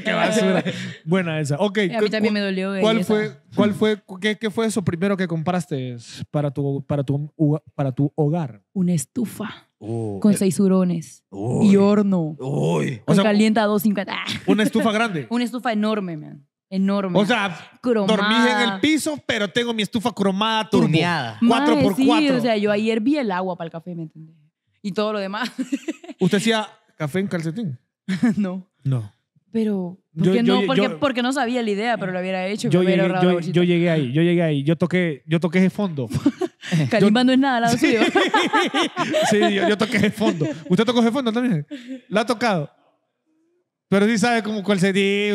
qué basura. Buena esa. Ok. A mí también me dolió. ¿Cuál fue, cuál fue, qué, fue eso primero que compraste para tu, para tu, para tu hogar? Una estufa. Oh, con seis hurones y horno. Uy. o sea, calienta a 250. Una estufa grande. una estufa enorme, man. Enorme. O sea, dormí en el piso, pero tengo mi estufa cromada, turmeada Turneada. 4x4. Sí, o sea, yo ayer vi el agua para el café, ¿me entendés? Y todo lo demás. ¿Usted hacía café en calcetín? no. No. Pero, ¿por qué no? porque, no sabía la idea, pero lo hubiera hecho. Yo, llegué, ahí, yo llegué ahí. Yo toqué, yo toqué ese fondo. Calimba no es nada al lado sí. suyo. sí, yo, toqué ese fondo. ¿Usted tocó ese fondo también? ¿La ha tocado? Pero sí sabe como calcetín.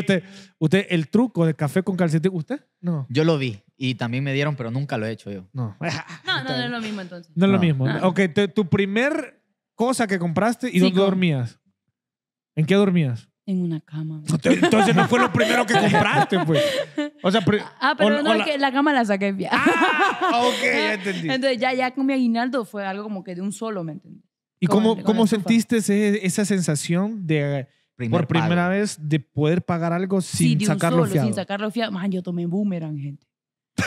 Usted, el truco de café con calcetín, ¿usted? No. Yo lo vi y también me dieron, pero nunca lo he hecho yo. No. No, no, es lo mismo entonces. No, es lo mismo. Ah. Ok, tu primer cosa que compraste y dónde dormías. ¿En qué dormías? En una cama. Entonces no fue lo primero que compraste, pues. Ah, pero no, la- es que la cama la saqué. en Ah, ok, ya ah, entendí. Entonces ya, ya con mi aguinaldo fue algo como que de un solo, ¿me entendí. ¿Y cómo, sentiste esa sensación de por primera vez de poder pagar algo sin sacarlo solo, fiado. sin sacarlo fiado. Man, yo tomé boomerang, gente.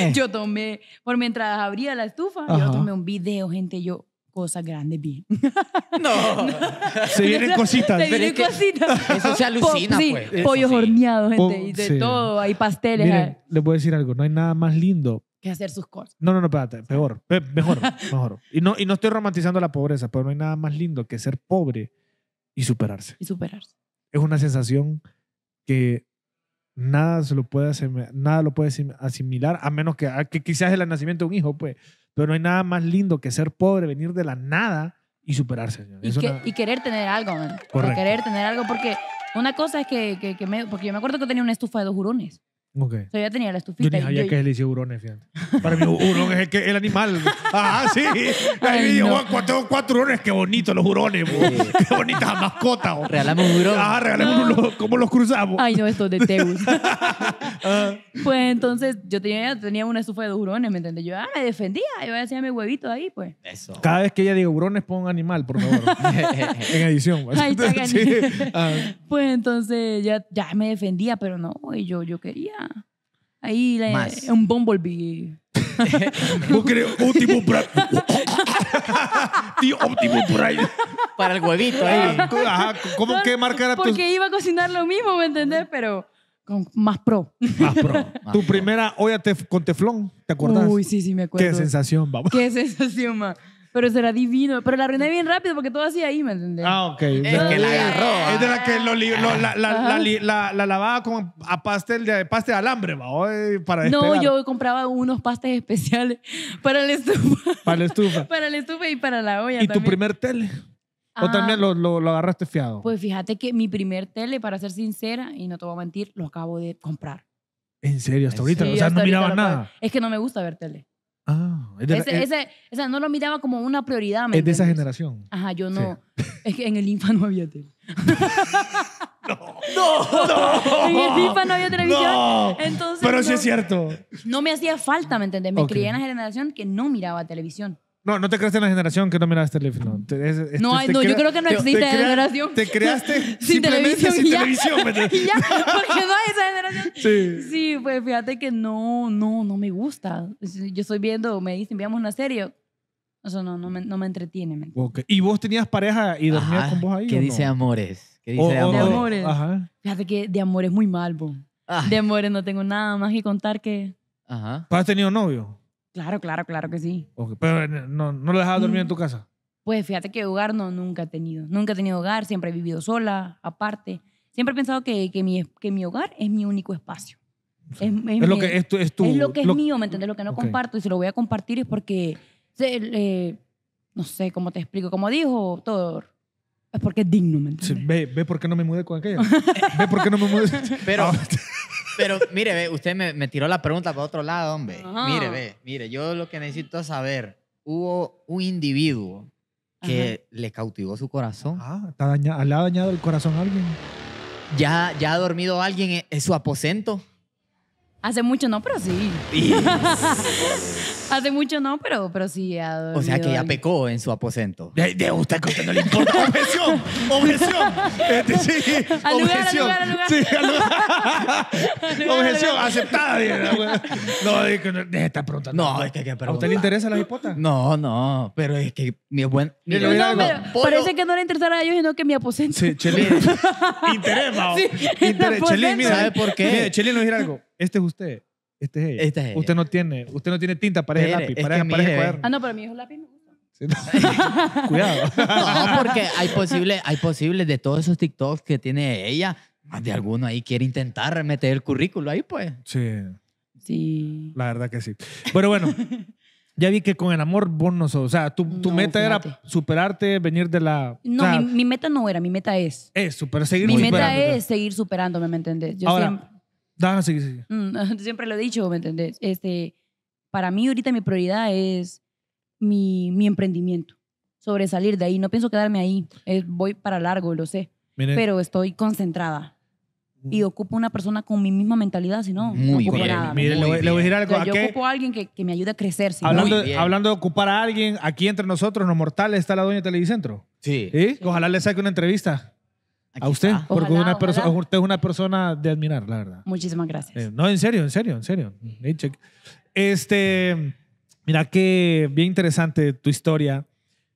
Eh. yo tomé, por mientras abría la estufa, yo tomé un video, gente, yo cosas grandes bien. no. Se vienen cositas. Se vienen cositas. eso se alucina, sí, pues. Pollos horneados, gente, y de todo, hay pasteles. le les voy a decir algo, no hay nada más lindo que hacer sus cosas. No, no, no, espérate, peor, mejor, mejor. Y no, y no estoy romantizando la pobreza, pero no hay nada más lindo que ser pobre y superarse. Y superarse. Es una sensación que nada, se lo puede nada lo puede asimilar, a menos que, ah, que quizás el nacimiento de un hijo, pues. Pero no hay nada más lindo que ser pobre, venir de la nada y superarse. Y, querer tener algo, man. Querer tener algo, porque una cosa es que, porque yo me acuerdo que tenía una estufa de dos jurones. Okay. yo ya tenía la estufita. Yo ni sabía que es el hurones, fíjate. Para mí, hurón es el, que, el animal. Ah, sí. tengo cuatro hurones. Qué bonitos los hurones, Qué bonitas mascotas, Regalamos un hurón. Ah, regalemos uno ¿Cómo los cruzamos? Ay, no, esto de Teus. Ah. pues entonces yo tenía, tenía una estufa de dos hurones, ¿me entiendes? Yo ah, me defendía, yo hacía mi huevito ahí, pues. Eso. Cada vez que ella diga hurones, pon animal, por favor. en edición. Ah. Pues entonces ya, ya me defendía, pero no, y yo, yo quería Ahí le, un bumblebee. crees? Optimus Prime. Tío Optimus Prime. Para el huevito ahí. Ajá, ¿cómo que marcar a tus- Porque iba a cocinar lo mismo, ¿me entendés? Pero con más pro. Más pro. Tu primera olla con teflón, ¿te acordás? Uy, sí, sí, me acuerdo. Qué sensación, vamos. Qué sensación, ma pero será divino. Pero la arruiné bien rápido porque todo hacía ahí, ¿me entendés? Ah, ok. Es que la agarró. Ah. Es de la que la, la- la la- lavaba con a pastel de, de alambre, ¿va? No, yo compraba unos pasteles especiales para la estufa. Para la estufa. para la estufa y para la olla. ¿Y tu primer tele? ¿O ah. también lo, lo- agarraste fiado? Pues fíjate que mi primer tele, para ser sincera, y no te voy a mentir, lo acabo de comprar. en serio, hasta ahorita. o sea, no miraba nada. Es que no me gusta ver tele. Ah, ese, e- no lo miraba como una prioridad. ¿me es de esa generación. Ajá, yo no. Es que en el INFA no había tele. ¡No! ¡No! En el INFA no había televisión. Entonces Pero sí es cierto. no me hacía falta, ¿me entiendes? Me crié en una generación que no miraba televisión. No, no te creaste en la generación que no miraste Televisión. No, no, no yo creo que no existe generación. Te creaste sin, televisión. Sin ya. televisión porque no hay esa generación. Sí. sí, pues fíjate que no, no, no me gusta. Yo estoy viendo, me dicen, veamos una serie. O sea, no, no me, no me entretiene. Okay. ¿Y vos tenías pareja y dormías ah, con vos ahí? ¿Qué dice Amores? ¿Qué dice de Amores? Fíjate que de Amores muy mal, vos. Ah. De Amores no tengo nada más que contar que... Ajá. ¿Has tenido novio? Claro, claro, claro que sí. Pero eh, no, no la dejabas dormir en tu casa. Pues fíjate que hogar no, nunca he tenido. Nunca he tenido hogar, siempre he vivido sola, aparte. Siempre he pensado que, que, mi, hogar es mi único espacio. es, lo que es, es, lo que es mío, ¿me entiendes? Lo que no comparto y se lo voy a compartir es porque, eh, no sé cómo te explico, como dijo todo es porque es digno, ¿me entiendes? ve, ve por qué no me mudé con aquella. ve por qué no me mudé. Pero, ah, Pero mire, ve, usted me, tiró la pregunta para otro lado, hombre. Mire, ve, mire, yo lo que necesito saber, hubo un individuo que le cautivó su corazón. Ah, ¿le ha dañado el corazón a alguien? ¿Ya, ya ha dormido alguien en, en su aposento? Hace mucho no, pero sí. Hace mucho no, pero, pero sí ha O sea que ya pecó en su aposento. De, de usted que no le importa. Objeción, objeción. Este, sí, al lugar, objeción. Al lugar, al lugar. Sí, al objeción aceptada. No, es que no, estar preguntando. No, es que, pero, ¿A usted le interesan las hipota? No, no, pero es que mi buen. Mi no, no, pero parece que no le interesara a ellos, sino que mi aposento. Sí, Chelín. Interés, Mao. Sí, Interés. Chelín, mira. ¿Sabe por qué? Mire, Chelín no dirá algo. Este es usted. Este es ella. ella. Usted no tiene, usted no tiene tinta, parece el lápiz, Ah, no, pero mi hijo lápiz no. Cuidado. No, porque hay posible, hay posible de todos esos TikToks que tiene ella, más de alguno ahí quiere intentar meter el currículo ahí, pues. Sí. Sí. La verdad que sí. Pero bueno, ya vi que con el amor vos no O sea, tu, meta era superarte, venir de la. No, mi, meta no era, mi meta es. Es, super, seguir Mi meta es seguir superándome, ¿me entendés? Yo siempre Ah, sí, sí. Mm, siempre lo he dicho, ¿me entendés? Este, para mí ahorita mi prioridad es mi, mi emprendimiento, sobresalir de ahí. No pienso quedarme ahí. voy para largo, lo sé. Pero estoy concentrada. Mm. Y ocupo una persona con mi misma mentalidad, si no, Muy ocupo nada. Mire, le voy, a decir algo. yo ocupo a alguien que, me ayude a crecer. hablando, hablando de ocupar a alguien, aquí entre nosotros, los mortales, está la dueña de Televicentro. ¿Sí? Ojalá le saque una entrevista a usted, porque una persona, usted es una persona de admirar, la verdad. Muchísimas gracias. Eh, no, en serio, en serio, en serio. Este, mira qué bien interesante tu historia,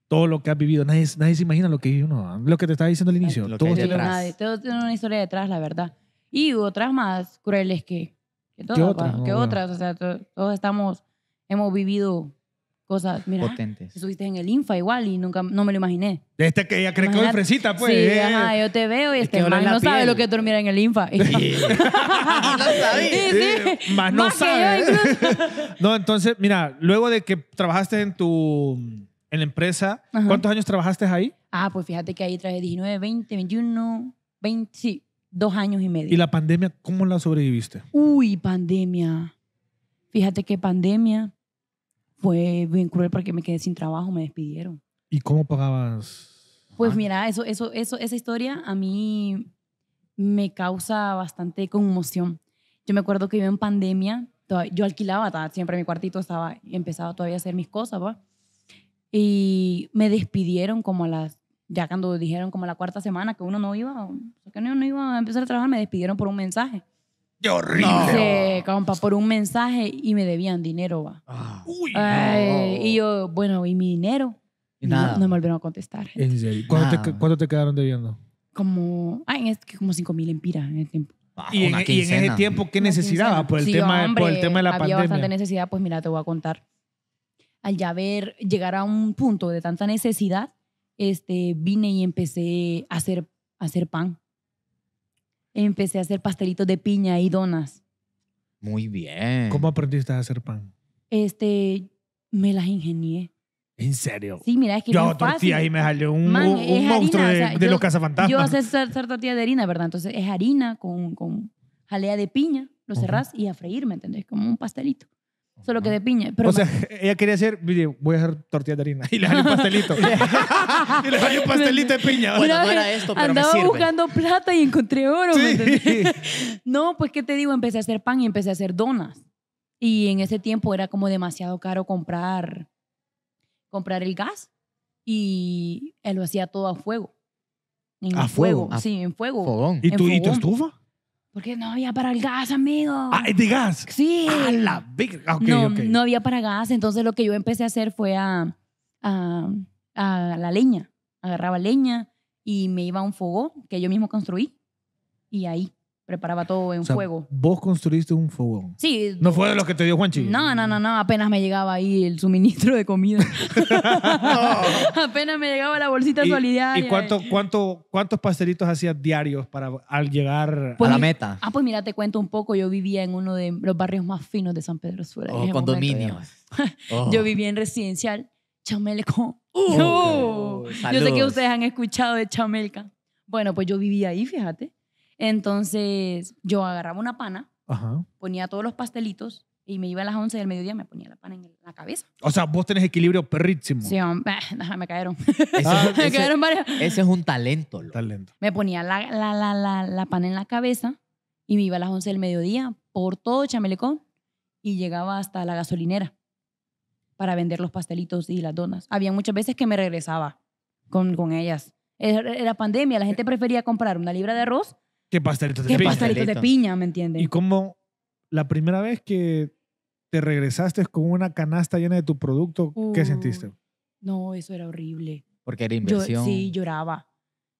todo lo que has vivido. Nadie, nadie se imagina lo que uno, ¿ah? lo que te estaba diciendo al inicio. todo tiene una historia detrás, la verdad. Y otras más crueles que, que todas. otras? Pues, otras? O sea, todos estamos, hemos vivido cosas. Mira, Estuviste en el Infa igual y nunca, no me lo imaginé. Este que ella cree que es fresita, pues. Sí, eh. yo te veo y es este no sabe lo que es dormir en el Infa. Sí. no sabía. Más no sabe. no, entonces, mira, luego de que trabajaste en tu en la empresa, ¿cuántos años trabajaste ahí? Ah, pues fíjate que ahí traje 19, 20, 21, 20, sí, dos años y medio. ¿Y la pandemia cómo la sobreviviste? Uy, pandemia. Fíjate que pandemia fue bien cruel porque me quedé sin trabajo, me despidieron. ¿Y cómo pagabas? Pues ah. mira, eso, eso, eso, esa historia a mí me causa bastante conmoción. Yo me acuerdo que vivía en pandemia, yo alquilaba, siempre mi cuartito estaba, empezaba todavía a hacer mis cosas, ¿va? Y me despidieron como a las, ya cuando dijeron como a la cuarta semana que uno no iba, que uno no iba a empezar a trabajar, me despidieron por un mensaje. ¡Qué horrible! Sí, compa, por un mensaje y me debían dinero, va. Ah. Y yo, bueno, ¿y mi dinero? No, me volvieron a contestar. ¿Cuánto, te, te quedaron debiendo? Como, que este, como 5 mil empiras en el tiempo. Y en, en ese tiempo, ah, e-, ¿qué necesidad? Por el, tema, por el tema de la Había bastante necesidad, pues mira, te voy a contar. Al ya ver, llegar a un punto de tanta necesidad, este, vine y empecé a hacer, a hacer pan empecé a hacer pastelitos de piña y donas. Muy bien. ¿Cómo aprendiste a hacer pan? Este, me las ingenié. ¿En serio? Sí, mira, es que yo hago tortillas y me salió un, Man, un, monstruo de, de yo, los cazafantasmas. Yo hacer, hacer tortillas de harina, ¿verdad? Entonces es harina con, con jalea de piña, lo cerrás y a freír, ¿me entendés? Como un pastelito. Solo que de piña. o sea, ella quería hacer, voy a hacer tortillas de harina. Y le salió un pastelito. y le salió un pastelito de piña. Bueno, no era esto, pero Andaba me sirve. buscando plata y encontré oro. Sí. no, pues, ¿qué te digo? Empecé a hacer pan y empecé a hacer donas. Y en ese tiempo era como demasiado caro comprar, comprar el gas. Y él lo hacía todo a fuego. ¿A fuego? sí, en fuego. Fogón. ¿Y, tú, ¿Y tu estufa? Porque no había para el gas, amigo. Ah, ¿es de gas? Sí. Ah, la no, no había para gas. Entonces lo que yo empecé a hacer fue a, a, a la leña. Agarraba leña y me iba a un fogón que yo mismo construí. Y ahí preparaba todo en o fuego. Vos construiste un fuego. Sí. ¿No fue de los que te dio Juanchi? No, no, no, no. Apenas me llegaba ahí el suministro de comida. Apenas me llegaba la bolsita de solidaria. ¿Y cuánto, cuánto, cuántos pastelitos hacías diarios para al llegar pues a la meta? Ah, pues mira, te cuento un poco. Yo vivía en uno de los barrios más finos de San Pedro Sula. Oh, condominios. Oh. Yo vivía en residencial Chamelco. Oh. Yo sé que ustedes han escuchado de Chamelca. Bueno, pues yo vivía ahí, fíjate entonces yo agarraba una pana, ponía todos los pastelitos y me iba a las 11 del mediodía, me ponía la pana en la cabeza. O sea, vos tenés equilibrio perrísimo. Sí, ah, me cayeron. Ese, es un talento. Me ponía la, la, pana en la cabeza y me iba a las 11 del mediodía por todo Chamelecón y llegaba hasta la gasolinera para vender los pastelitos y las donas. Había muchas veces que me regresaba con, con ellas. Era pandemia, la gente prefería comprar una libra de arroz ¿Qué pastelitos de piña? ¿me entiendes? Y como la primera vez que te regresaste con una canasta llena de tu producto, ¿qué uh, sentiste? No, eso era horrible. Porque era Yo, sí, lloraba.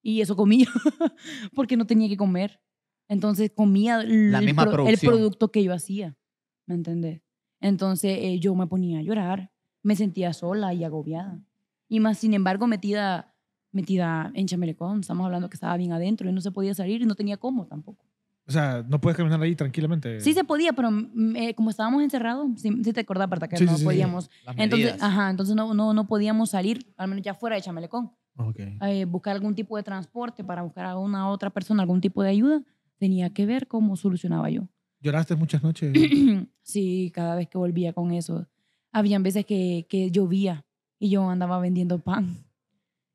Y eso comía, porque no tenía que comer. Entonces comía el, producto que yo hacía, ¿me entiendes? Entonces eh, yo me ponía a llorar, me sentía sola y agobiada. Y más, sin embargo, metida metida en Chamelecón. Estamos hablando que estaba bien adentro y no se podía salir y no tenía cómo tampoco. O sea, no puedes caminar ahí tranquilamente. Sí se podía, pero mm, eh, como estábamos encerrados, si te acordás, para que no podíamos. Entonces, ajá, entonces no, no, no, podíamos salir, al menos ya fuera de Chamelecón. Okay. Eh, buscar algún tipo de transporte para buscar a una otra persona, algún tipo de ayuda. Tenía que ver cómo solucionaba yo. ¿Lloraste muchas noches? sí, cada vez que volvía con eso. Habían veces que, que llovía y yo andaba vendiendo pan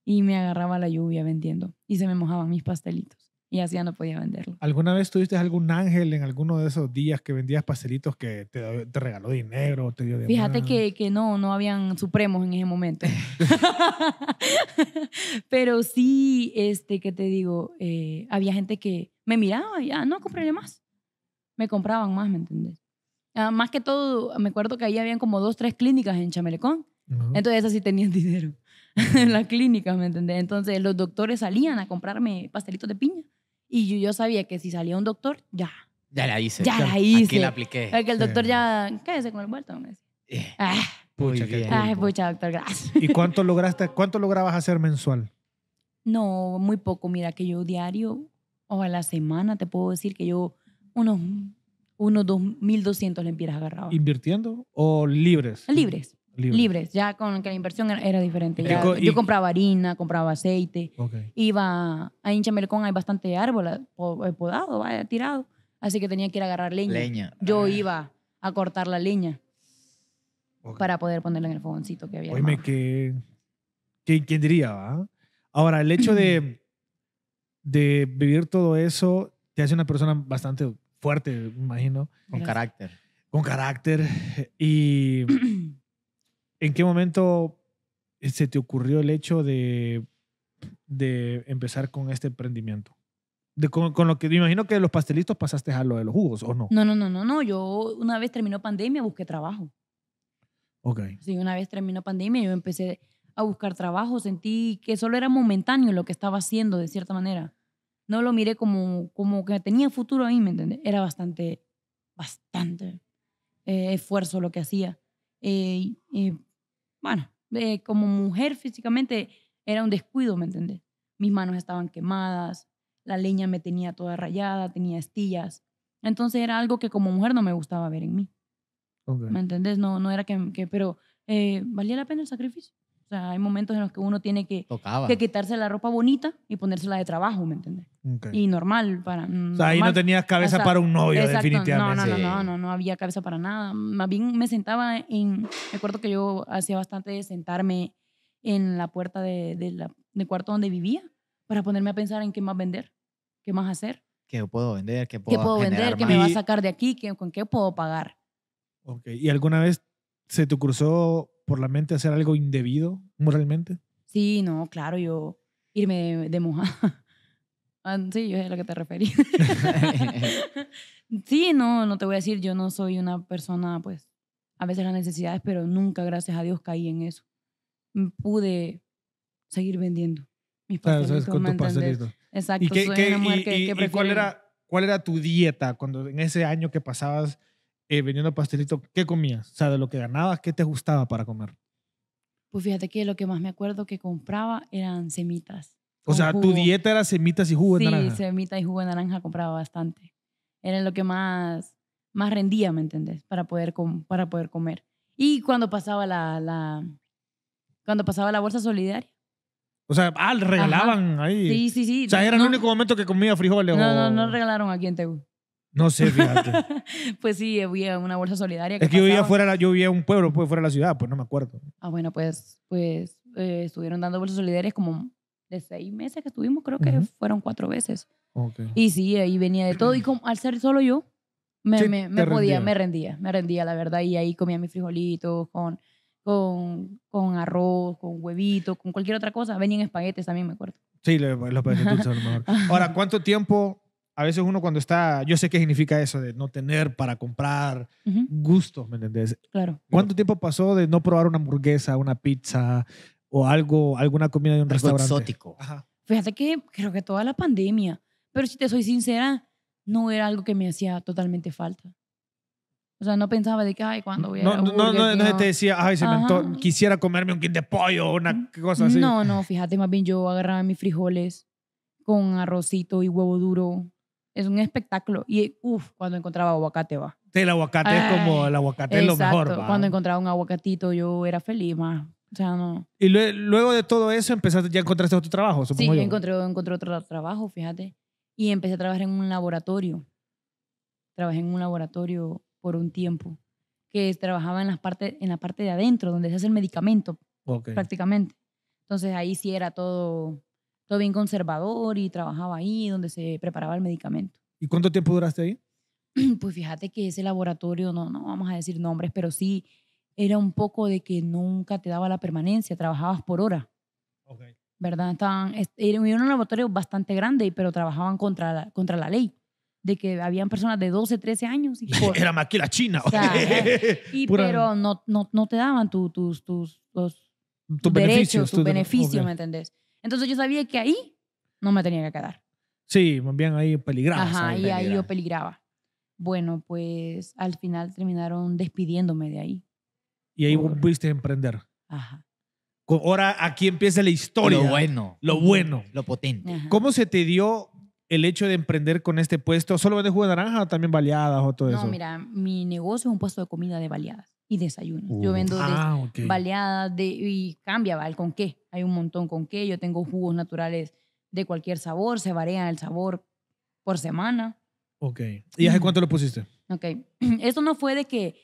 y me agarraba la lluvia vendiendo y se me mojaban mis pastelitos y así ya no podía venderlo. ¿Alguna vez tuviste algún ángel en alguno de esos días que vendías pastelitos que te, regaló dinero? Te dio Fíjate que, que, no, no habían supremos en ese momento. Pero sí, este, que te digo, eh, había gente que me miraba y, ah, no, compraré más. Me compraban más, ¿me entendés? Ah, más que todo, me acuerdo que ahí habían como dos, tres clínicas en Chamelecón. Entonces esas sí tenían dinero. en la clínica, ¿me entendés? Entonces los doctores salían a comprarme pastelitos de piña y yo, sabía que si salía un doctor, ya. Ya la hice. Ya la hice. Aquí la apliqué. Porque el doctor ya, quédese con el vuelto, me decía. Eh. Ah, pucha, Ay, pucha, doctor, gracias. ¿Y cuánto lograste, cuánto lograbas hacer mensual? No, muy poco. Mira, que yo diario o a la semana te puedo decir que yo unos unos 2.200 empiezas agarraba. ¿Invirtiendo o libres? Libres libres, ya con que la inversión era diferente. yo compraba harina, compraba aceite, iba a Melcón, hay bastante árbol eh, eh, podado, vaya, tirado, así que tenía que ir a agarrar leña. Yo ah. iba a cortar la leña para poder ponerla en el fogoncito que había. Oíme, que, ¿quién diría? Ahora, el hecho de, de vivir todo eso te hace una persona bastante fuerte, me imagino. Con carácter. Con carácter y... ¿en qué momento eh, se te ocurrió el hecho de, empezar con este emprendimiento? De, con, lo que me imagino que los pastelitos pasaste a lo de los jugos, ¿o no? No, no, no, no, no. Yo una vez terminó pandemia busqué trabajo. Ok. Sí, una vez terminó pandemia yo empecé a buscar trabajo. Sentí que solo era momentáneo lo que estaba haciendo, de cierta manera. No lo miré como, como que tenía futuro ahí, ¿me entiendes? Era bastante, bastante eh, esfuerzo lo que hacía. Eh, eh, bueno, como mujer físicamente era un descuido, ¿me entendés? Mis manos estaban quemadas, la leña me tenía toda rayada, tenía estillas. Entonces era algo que como mujer no me gustaba ver en mí. ¿Me entendés? No, no era que, pero eh, valía la pena el sacrificio. O sea, hay momentos en los que uno tiene que, quitarse la ropa bonita y ponérsela de trabajo, ¿me entiendes? Y normal para... Mm, o sea, ahí no tenías cabeza para un novio, definitivamente. No, no, no, no, no, no, había cabeza para nada. Más bien me sentaba en... acuerdo que yo hacía bastante de sentarme en la puerta de, la, del cuarto donde vivía para ponerme a pensar en qué más vender, qué más hacer. ¿Qué puedo vender? ¿Qué puedo, ¿Qué vender? ¿Qué me va a sacar de aquí? ¿Con qué puedo pagar? Ok. ¿Y alguna vez se te cruzó por la mente hacer algo indebido moralmente? Sí, no, claro, yo irme de, mojada. Ah, sí, yo es a lo que te referí. sí, no, no te voy a decir, yo no soy una persona, pues, a veces las necesidades, pero nunca, gracias a Dios, caí en eso. Mm, pude seguir vendiendo mis pastelitos. con tu Exacto, ¿Y qué, y, ¿cuál, era, cuál era tu dieta cuando en ese año que pasabas eh, a Pastelito, ¿qué comías? O sea, de lo que ganabas, ¿qué te gustaba para comer? Pues fíjate que lo que más me acuerdo que compraba eran semitas. O sea, tu dieta era semitas y jugo de naranja. Sí, semitas y jugo de naranja compraba bastante. Era lo que más, más rendía, ¿me entendés? Para poder, para poder comer. Y cuando pasaba la, la, cuando pasaba la bolsa solidaria. O sea, ah, regalaban ahí. Sí, sí, sí. O sea, era el único momento que comía frijoles. No, o... no, no regalaron aquí en Tegu. No sé, fíjate. pues sí, había una bolsa solidaria. es que yo vivía fuera, yo vivía en un pueblo, pues fuera de la ciudad, pues no me acuerdo. Ah, bueno, pues, pues eh, estuvieron dando bolsas solidarias como de seis meses que estuvimos, creo que fueron cuatro veces. Okay. Y sí, ahí venía de todo. Y como, al ser solo yo, me, me, podía, rendía. me rendía, me rendía, la verdad. Y ahí comía mis frijolitos con, con, con arroz, con huevito, con cualquier otra cosa. Venían espaguetes también, me acuerdo. Sí, los espaguetes son lo Ahora, ¿cuánto tiempo a veces uno cuando está, yo sé qué significa eso de no tener para comprar gustos, ¿me entendés? Claro. ¿Cuánto tiempo pasó de no probar una hamburguesa, una pizza o algo, alguna comida de un algo restaurante? exótico. Ajá. Fíjate que creo que toda la pandemia, pero si te soy sincera, no era algo que me hacía totalmente falta. O sea, no pensaba de que, ay, cuando voy a No, no, no, no, te decía, ay, se me quisiera comerme un kit de pollo o una cosa así. No, no, fíjate, más bien yo agarraba mis frijoles con arrocito y huevo duro es un espectáculo. Y uff, cuando encontraba aguacate va. Sí, el aguacate es como el aguacate es lo mejor. ¿va? Cuando encontraba un aguacatito yo era feliz más. O sea, no. Y luego, de todo eso empezaste, ya encontraste otro trabajo, supongo sí, encontré, otro trabajo, fíjate. Y empecé a trabajar en un laboratorio. Trabajé en un laboratorio por un tiempo que trabajaba en, las en la parte de adentro, donde se hace el medicamento, prácticamente. Entonces ahí sí era todo todo bien conservador y trabajaba ahí donde se preparaba el medicamento. ¿Y cuánto tiempo duraste ahí? Pues fíjate que ese laboratorio, no, no vamos a decir nombres, pero sí era un poco de que nunca te daba la permanencia, trabajabas por hora. ¿Verdad? Estaban, era un laboratorio bastante grande, pero trabajaban contra la, contra la ley de que habían personas de 12, 13 años. Y era más que la China. pero no, no, no, te daban tus, tus, tus, derechos, tus beneficios, ¿me entendés? Entonces yo sabía que ahí no me tenía que quedar. Sí, más bien ahí peligraba. Ajá, y ahí yo peligraba. Bueno, pues al final terminaron despidiéndome de ahí. Y ahí Por... a emprender. Ajá. Ahora aquí empieza la historia. Lo bueno. Lo bueno. Lo potente. ¿Cómo se te dio el hecho de emprender con este puesto? ¿Solo vendes jugo de naranja o también baleadas o todo eso? No, mira, mi negocio es un puesto de comida de baleadas y desayuno. yo uh. vendo ah, baleadas de, y cambia, ¿vale? ¿Con qué? Hay un montón con qué. Yo tengo jugos naturales de cualquier sabor, se varía el sabor por semana. Ok. ¿Y hace cuánto lo pusiste? Ok. Esto no fue de que,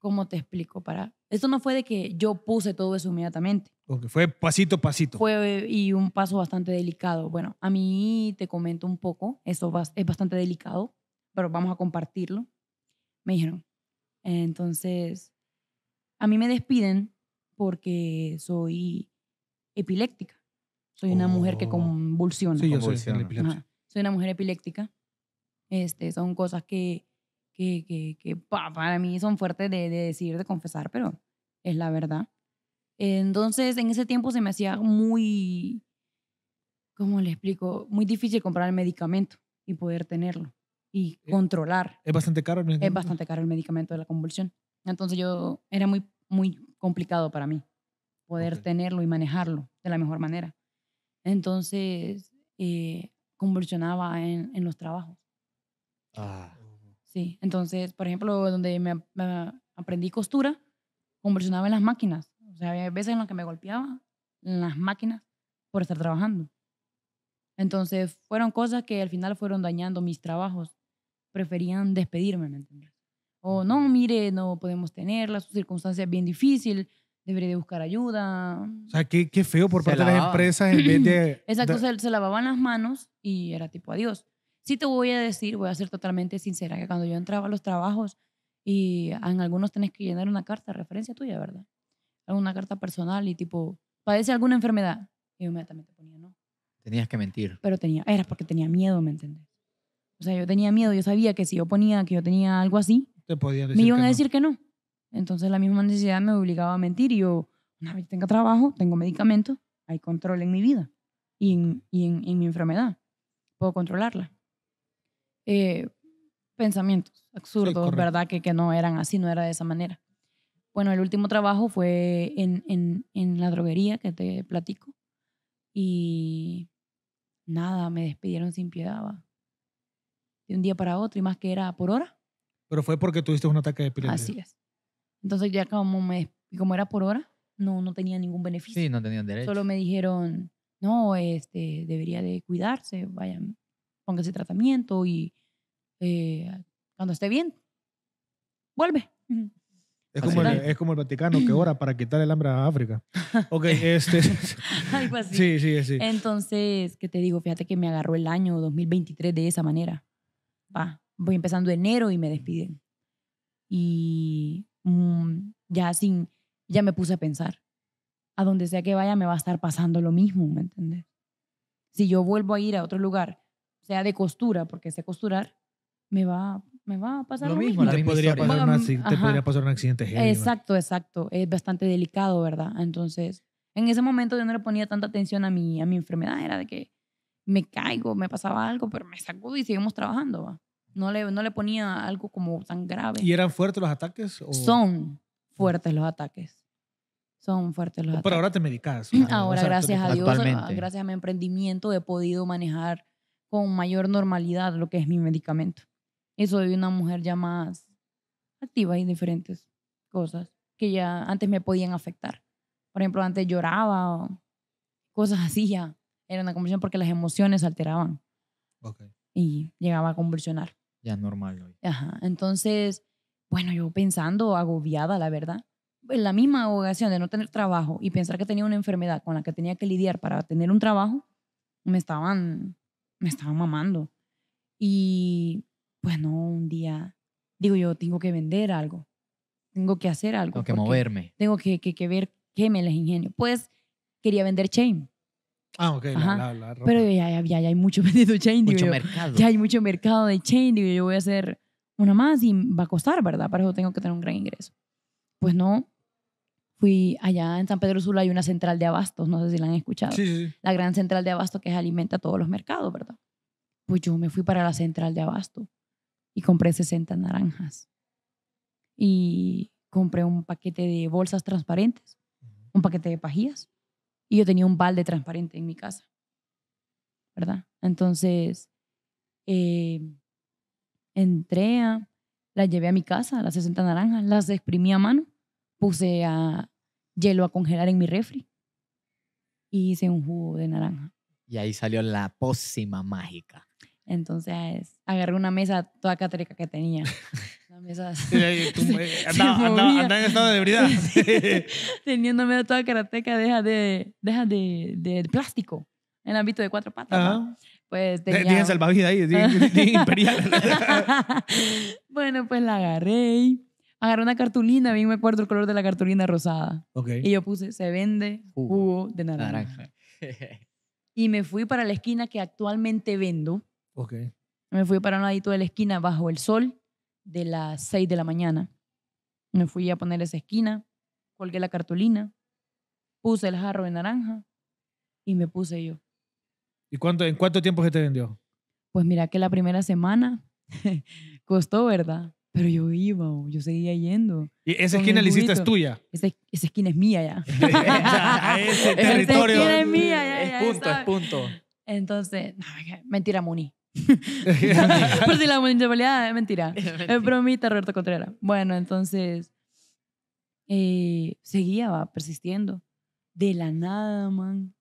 ¿cómo te explico? Para, esto no fue de que yo puse todo eso inmediatamente. Ok, fue pasito pasito. Fue y un paso bastante delicado. Bueno, a mí te comento un poco, eso es bastante delicado, pero vamos a compartirlo. Me dijeron, entonces, a mí me despiden porque soy epiléptica. Soy una mujer que oh. convulsiona. Sí, yo Soy, una mujer epiléptica. Este, son cosas que, que, que, para mí son fuertes de, de decir, de confesar, pero es la verdad. Entonces, en ese tiempo se me hacía muy, ¿cómo le explico? Muy difícil comprar el medicamento y poder tenerlo y controlar. Es bastante caro el medicamento. Es bastante caro el medicamento de la convulsión. Entonces yo era muy, muy complicado para mí poder tenerlo y manejarlo de la mejor manera. Entonces eh, convulsionaba en, en, los trabajos. Ah. Sí, entonces, por ejemplo, donde me, me aprendí costura, convulsionaba en las máquinas. O sea, había veces en las que me golpeaba en las máquinas por estar trabajando. Entonces, fueron cosas que al final fueron dañando mis trabajos preferían despedirme, ¿me entiendes? O no, mire, no podemos tenerla, su circunstancia es bien difícil, debería de buscar ayuda. O sea, qué, qué feo por parte de las empresas en vez de... Exacto, Se, lavaban las manos y era tipo adiós. Sí te voy a decir, voy a ser totalmente sincera, que cuando yo entraba a los trabajos y en algunos tenés que llenar una carta de referencia tuya, ¿verdad? Alguna carta personal y tipo, padece alguna enfermedad. Y yo inmediatamente ponía no. Tenías que mentir. Pero tenía, era porque tenía miedo, ¿me entendés? O sea, yo tenía miedo, yo sabía que si yo ponía que yo tenía algo así, me iban a decir que no. Entonces la misma necesidad me obligaba a mentir y yo, una vez tenga trabajo, tengo medicamentos, hay control en mi vida y en, y en, mi enfermedad. Puedo controlarla. Eh, pensamientos absurdos, ¿verdad? Que, que no eran así, no era de esa manera. Bueno, el último trabajo fue en, en, en la droguería que te platico y nada, me despidieron sin piedad de un día para otro y más que era por hora. Pero fue porque tuviste un ataque de epilepsia. Así es. Entonces ya como, me, como era por hora, no, no tenía ningún beneficio. Sí, no tenían derecho. Solo me dijeron, no, este, debería de cuidarse, vayan, ese tratamiento y eh, cuando esté bien, vuelve. Es como, el, es como, el, Vaticano que ora para quitar el hambre a África. Ok, este. Algo así. Sí, sí, sí. Entonces, ¿qué te digo? Fíjate que me agarró el año 2023 de esa manera va, voy empezando enero y me despiden. Y mm, ya sin, ya me puse a pensar, a donde sea que vaya me va a estar pasando lo mismo, ¿me entiendes? Si yo vuelvo a ir a otro lugar, sea de costura, porque sé costurar, me va, me va a pasar lo, mismo. Lo mismo. Te, podría pasar, un accidente Exacto, exacto. Es bastante delicado, ¿verdad? Entonces, en ese momento yo no le ponía tanta atención a mi, a mi enfermedad, era de que me caigo, me pasaba algo, pero me sacudí y seguimos trabajando. No, le, no le ponía algo como tan grave. ¿Y eran fuertes los ataques? Son fuertes los ataques. Son fuertes los oh, ataques. Pero ahora te medicas. Ahora, gracias a Dios, gracias a mi emprendimiento, he podido manejar con mayor normalidad lo que es mi medicamento. Y soy una mujer ya más activa y diferentes cosas que ya antes me podían afectar. Por ejemplo, antes lloraba o cosas así ya era una convulsión porque las emociones alteraban. Y llegaba a convulsionar. Ya normal hoy. Entonces, bueno, yo pensando, agobiada, la verdad, en la misma agobiación de no tener trabajo y pensar que tenía una enfermedad con la que tenía que lidiar para tener un trabajo, me estaban, me estaban mamando. Y bueno, pues, un día digo yo, tengo que vender algo, tengo que hacer algo. Tengo que moverme. Tengo que, que, que ver qué me les ingenio. Pues quería vender chain. Ah, ok, Pero ya, hay mucho vendido chain. Ya hay mucho mercado de chain. Digo, yo voy a hacer una más y va a costar, ¿verdad? Para eso tengo que tener un gran ingreso. Pues no. Fui allá en San Pedro Sula, hay una central de abastos, no sé si la han escuchado. Sí, sí, La gran central de abastos que alimenta todos los mercados, ¿verdad? Pues yo me fui para la central de abasto y compré 60 naranjas. Y compré un paquete de bolsas transparentes, un paquete de pajillas y yo tenía un balde transparente en mi casa, ¿verdad? Entonces, eh, entré, a, llevé a mi casa, las 60 naranjas, las exprimí a mano, puse a hielo a congelar en mi refri y hice un jugo de naranja. Y ahí salió la pócima mágica. Entonces agarré una mesa toda catérica que tenía Teniéndome eh, en estado de toda karateca, deja de, deja de, plástico en el ámbito de cuatro patas. Pues salvavidas imperial. bueno, pues la agarré. Agarré una cartulina, bien me acuerdo el color de la cartulina rosada. Y yo puse, se vende jugo, de naranja. naranja. y me fui para la esquina que actualmente vendo. Okay. Me fui para un ladito de la esquina bajo el sol de las 6 de la mañana. Me fui a poner esa esquina, colgué la cartulina, puse el jarro de naranja y me puse yo. ¿Y cuánto, en cuánto tiempo se te vendió? Pues mira que la primera semana costó, ¿verdad? Pero yo iba, yo seguía yendo. ¿Y esa esquina la es tuya? Esa, esa, esquina es mía ya. esa, ese territorio. Esa esquina es mía ya. Es punto, punto. Entonces, mentira, Muni. Por si la municipalidad eh, es mentira. Es, bromita, Roberto Contreras. Bueno, entonces eh, seguía persistiendo. De la nada, man.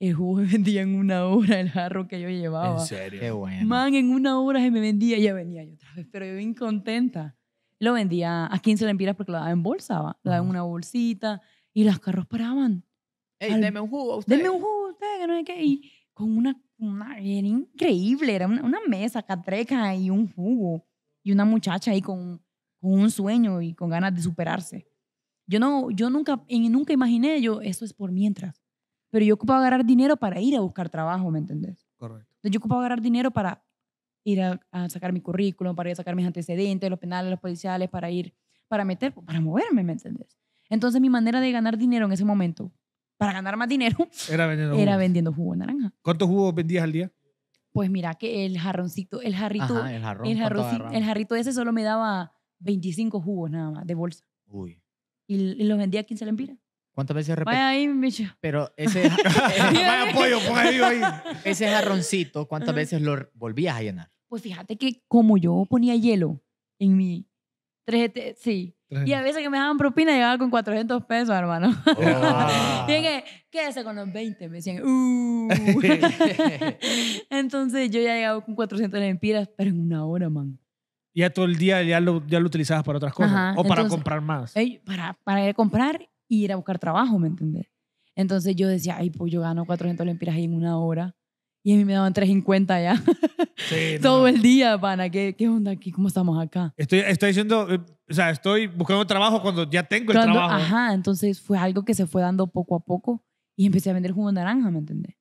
El jugo vendía en una hora el jarro que yo llevaba. En serio. Man, en una hora se me vendía. Ya venía yo otra vez, pero yo bien contenta. Lo vendía a 15 lempiras porque lo daba en bolsa, Lo daba en una bolsita y los carros paraban. Ey, un jugo usted. Deme un jugo usted, que no sé qué. Y con una una, era increíble, era una, mesa catreca y un jugo y una muchacha ahí con, con, un sueño y con ganas de superarse. Yo, no, yo nunca, nunca imaginé, yo, eso es por mientras. Pero yo ocupaba ganar dinero para ir a buscar trabajo, ¿me entendés? Correcto. Entonces yo ocupaba ganar dinero para ir a, a, sacar mi currículum, para ir a sacar mis antecedentes, los penales, los policiales, para ir, para meter, para moverme, ¿me entendés? Entonces mi manera de ganar dinero en ese momento para ganar más dinero, era vendiendo, jugo. de naranja. ¿Cuántos jugos vendías al día? Pues mira que el jarroncito, el jarrito, el, jarroncito, el, jarrito ese solo me daba 25 jugos nada más de bolsa. Uy. Y, los vendía a 15 lempiras. ¿Cuántas veces repetí? Vaya ahí, Micho. Pero ese. Vaya pollo, ponga pues, ahí. Ese jarroncito, ¿cuántas veces lo volvías a llenar? Pues fíjate que como yo ponía hielo en mi, sí. Y a veces que me daban propina llegaba con 400 pesos, hermano. Oh. y que, quédese con los 20, me decían. Uh. Entonces yo ya llegaba con 400 lempiras, pero en una hora, man. Y Ya todo el día ya lo, ya lo utilizabas para otras cosas. o para comprar más. para, para ir a comprar y ir a buscar trabajo, ¿me entendés? Entonces yo decía, ay, pues yo gano 400 lempiras ahí en una hora. Y a mí me daban 3.50 ya. Sí, Todo el día, pana. ¿Qué, ¿Qué onda aquí? ¿Cómo estamos acá? Estoy, estoy diciendo, o sea, estoy buscando trabajo cuando ya tengo el trabajo. Ajá, entonces fue algo que se fue dando poco a poco y empecé a vender jugo de naranja, ¿me entendés?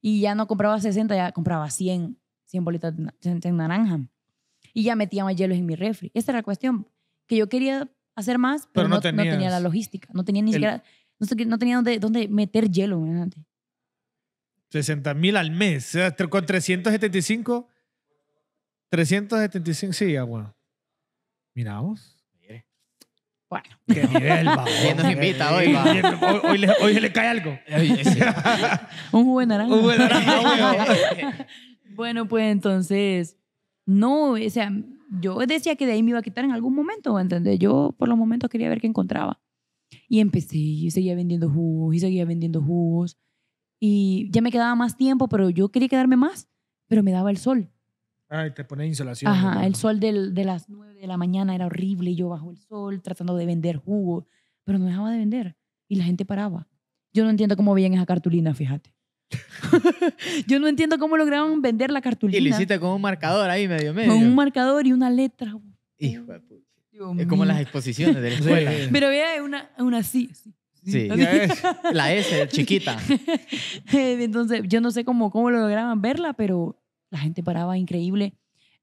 Y ya no compraba 60, ya compraba 100, 100 bolitas de, naranja. Y ya metía más hielos en mi refri. Esa era la cuestión, que yo quería hacer más, pero, no tenía la logística, no tenía ni siquiera, no, sé no tenía dónde, dónde meter hielo, entiendes? 60 mil al mes. Con 375. 375, sí, agua ah, bueno. Miramos. Bueno. Qué nivel, nos invita hoy, Hoy, hoy, le, hoy le cae algo. Un jugo de naranja. Un jugo naranja, Bueno, pues entonces, no, o sea, yo decía que de ahí me iba a quitar en algún momento, ¿entendés? Yo por los momentos quería ver qué encontraba. Y empecé y seguía vendiendo jugos y seguía vendiendo jugos y ya me quedaba más tiempo, pero yo quería quedarme más, pero me daba el sol. Ah, y te pones insolación. Ajá, el sol del, de las 9 de la mañana era horrible, y yo bajo el sol tratando de vender jugo, pero no dejaba de vender y la gente paraba. Yo no entiendo cómo veían esa cartulina, fíjate. yo no entiendo cómo lograron vender la cartulina. Y lo hiciste con un marcador ahí medio medio. Con un marcador y una letra. Hijo de puta. Es como las exposiciones de la escuela. pero vea, una, una así. Sí. Sí, la e, e S, chiquita. Entonces, yo no sé cómo, cómo lo lograban verla, pero la gente paraba increíble.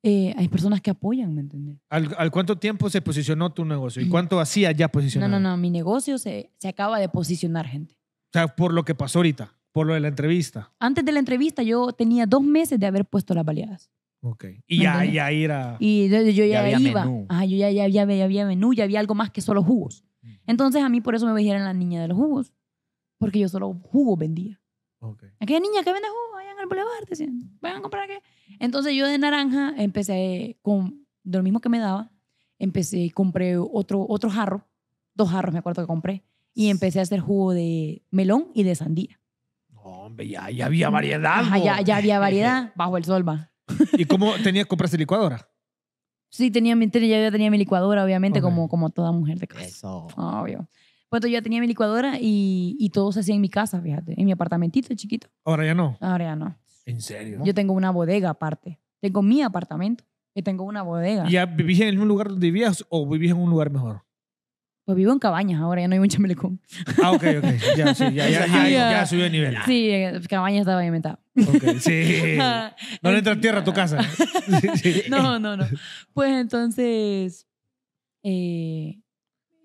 Eh, hay personas que apoyan, ¿me entiendes? ¿Al, cuánto tiempo se posicionó tu negocio? ¿Y mm. cuánto hacía ya posicionado? No, no, no, mi negocio se, se acaba de posicionar, gente. O sea, por lo que pasó ahorita, por lo de la entrevista. Antes de la entrevista yo tenía dos meses de haber puesto las baleadas. Ok. Y ya, ya era. Y yo, yo ya, iba. Menú. yo ya, ya, ya, ya había menú, ya había algo más que solo jugos. Entonces a mí por eso me veían la niña de los jugos, porque yo solo jugo vendía. Okay. Aquella niña que vende jugo allá en el boulevard, decían, vayan a comprar qué? Entonces yo de naranja empecé con, lo mismo que me daba, empecé y compré otro, otro jarro, dos jarros me acuerdo que compré, y empecé a hacer jugo de melón y de sandía. Hombre, ya, ya había variedad. ya, ya había variedad bajo el sol, va. ¿Y cómo tenías, comprarse licuadora? Sí, tenía, ya tenía mi licuadora, obviamente, como, como toda mujer de casa. Eso. Obvio. Pues yo ya tenía mi licuadora y, y todo se hacía en mi casa, fíjate, en mi apartamentito chiquito. Ahora ya no. Ahora ya no. ¿En serio? Yo tengo una bodega aparte. Tengo mi apartamento y tengo una bodega. ya vivís en un lugar donde vivías o vivís en un lugar mejor? Pues vivo en cabañas ahora, ya no hay un Chamelecón. Ah, ok, ok. Ya, subió el nivel. Sí, cabañas estaba inventado. Ok, sí. No le entra tierra a tu casa. No, no, no. Pues entonces, eh,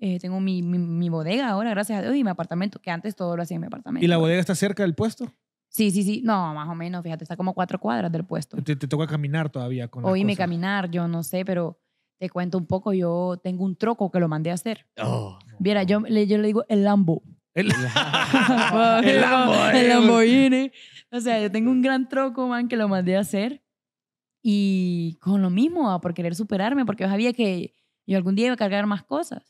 eh, tengo mi, mi, bodega ahora, gracias a Dios, y mi apartamento, que antes todo lo hacía en mi apartamento. ¿Y la bodega está cerca del puesto? Sí, sí, sí. No, más o menos, fíjate, está como cuatro cuadras del puesto. Te, te toca caminar todavía con Oíme caminar, yo no sé, pero te cuento un poco, yo tengo un troco que lo mandé a hacer. Oh, Viera, Mira, yo, yo le digo el Lambo. El, el, Lambo, el O sea, yo tengo un gran troco, man, que lo mandé a hacer. Y con lo mismo, ah, por querer superarme, porque yo sabía que yo algún día iba a cargar más cosas.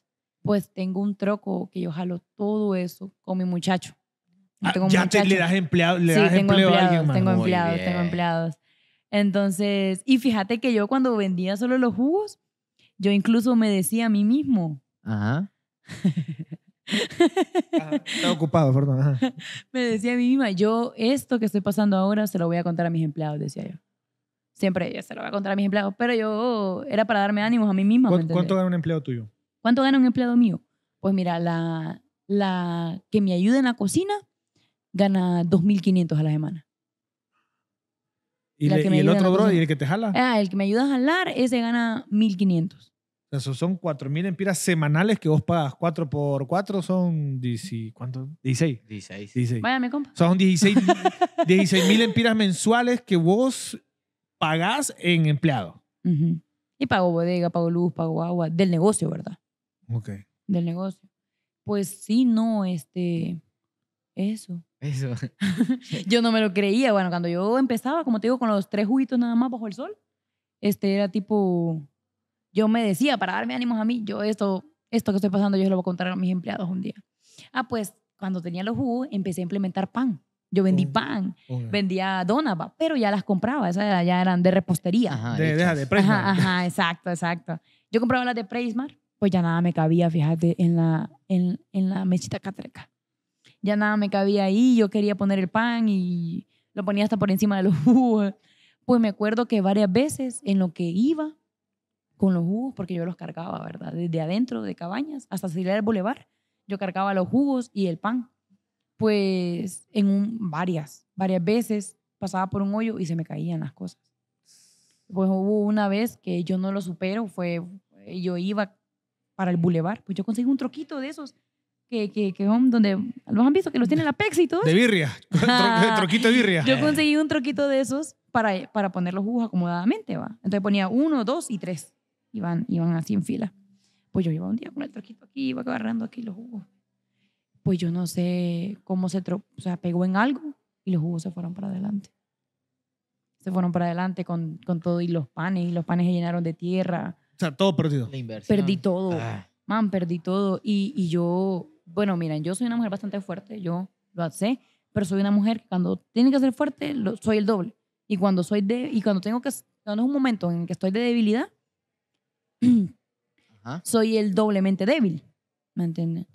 Pues tengo un troco que yo jalo todo eso con mi muchacho. Ah, tengo ya Te, le das empleado, le das empleados, a alguien Tengo empleados, tengo empleados. Entonces, y fíjate que yo cuando vendía solo los jugos, yo incluso me decía a mí mismo. Ajá. ocupado, perdón. Me decía a mí misma, yo esto que estoy pasando ahora se lo voy a contar a mis empleados, decía yo. Siempre se lo voy a contar a mis empleados, pero yo era para darme ánimos a mí misma. ¿Cuánto, gana un empleado tuyo? ¿Cuánto gana un empleado mío? Pues mira, la, la que me ayuda en la cocina gana 2.500 a la semana. ¿Y, el otro bro? ¿Y el que te jala? Ah, el que me ayuda a jalar, ese gana 1.500 son sea, son 4.000 empiras semanales que vos pagas. 4 por 4 son 16. ¿Cuánto? 16. 16. compa. son 16 mil empiras mensuales que vos pagás en empleado. Y pago bodega, pago luz, pago agua. Del negocio, ¿verdad? Ok. Del negocio. Pues sí, no, este... Eso. Eso. yo no me lo creía. Bueno, cuando yo empezaba, como te digo, con los tres juguitos nada más bajo el sol, este era tipo yo me decía, para darme ánimos a mí, yo esto, esto que estoy pasando, yo se lo voy a contar a mis empleados un día. Ah, pues cuando tenía los jugos, empecé a implementar pan. Yo vendí pan, vendía donas, pero ya las compraba, esas ya eran de repostería. de, de ajá, exacto, exacto. Yo compraba las de Prismar, pues ya nada me cabía, fíjate, en la, en, en la mesita catreca. Ya nada me cabía ahí, yo quería poner el pan y lo ponía hasta por encima de los jugos. Pues me acuerdo que varias veces en lo que iba, con los jugos porque yo los cargaba, ¿verdad? Desde adentro de cabañas hasta salir el bulevar, yo cargaba los jugos y el pan. Pues en un, varias, varias veces pasaba por un hoyo y se me caían las cosas. Pues hubo una vez que yo no lo supero, fue, eh, yo iba para el bulevar, pues yo conseguí un troquito de esos que, que, son um, donde los han visto que los tienen la Pepsi y De birria, troquito de birria. Yo conseguí un troquito de esos para, para poner los jugos acomodadamente, va. Entonces ponía uno, dos y tres. Iban, iban así en fila. Pues yo iba un día con el troquito aquí, iba agarrando aquí los jugos. Pues yo no sé cómo se, o sea, pegó en algo y los jugos se fueron para adelante. Se fueron para adelante con, con todo y los panes, y los panes se llenaron de tierra. O sea, todo perdido. perdí todo. Ah. Man, perdí todo. Y, y yo, bueno, miren, yo soy una mujer bastante fuerte, yo lo sé, pero soy una mujer que cuando tiene que ser fuerte, lo, soy el doble. Y cuando soy de, y cuando tengo que, cuando es un momento en que estoy de debilidad, soy el doblemente débil. ¿Me entienden?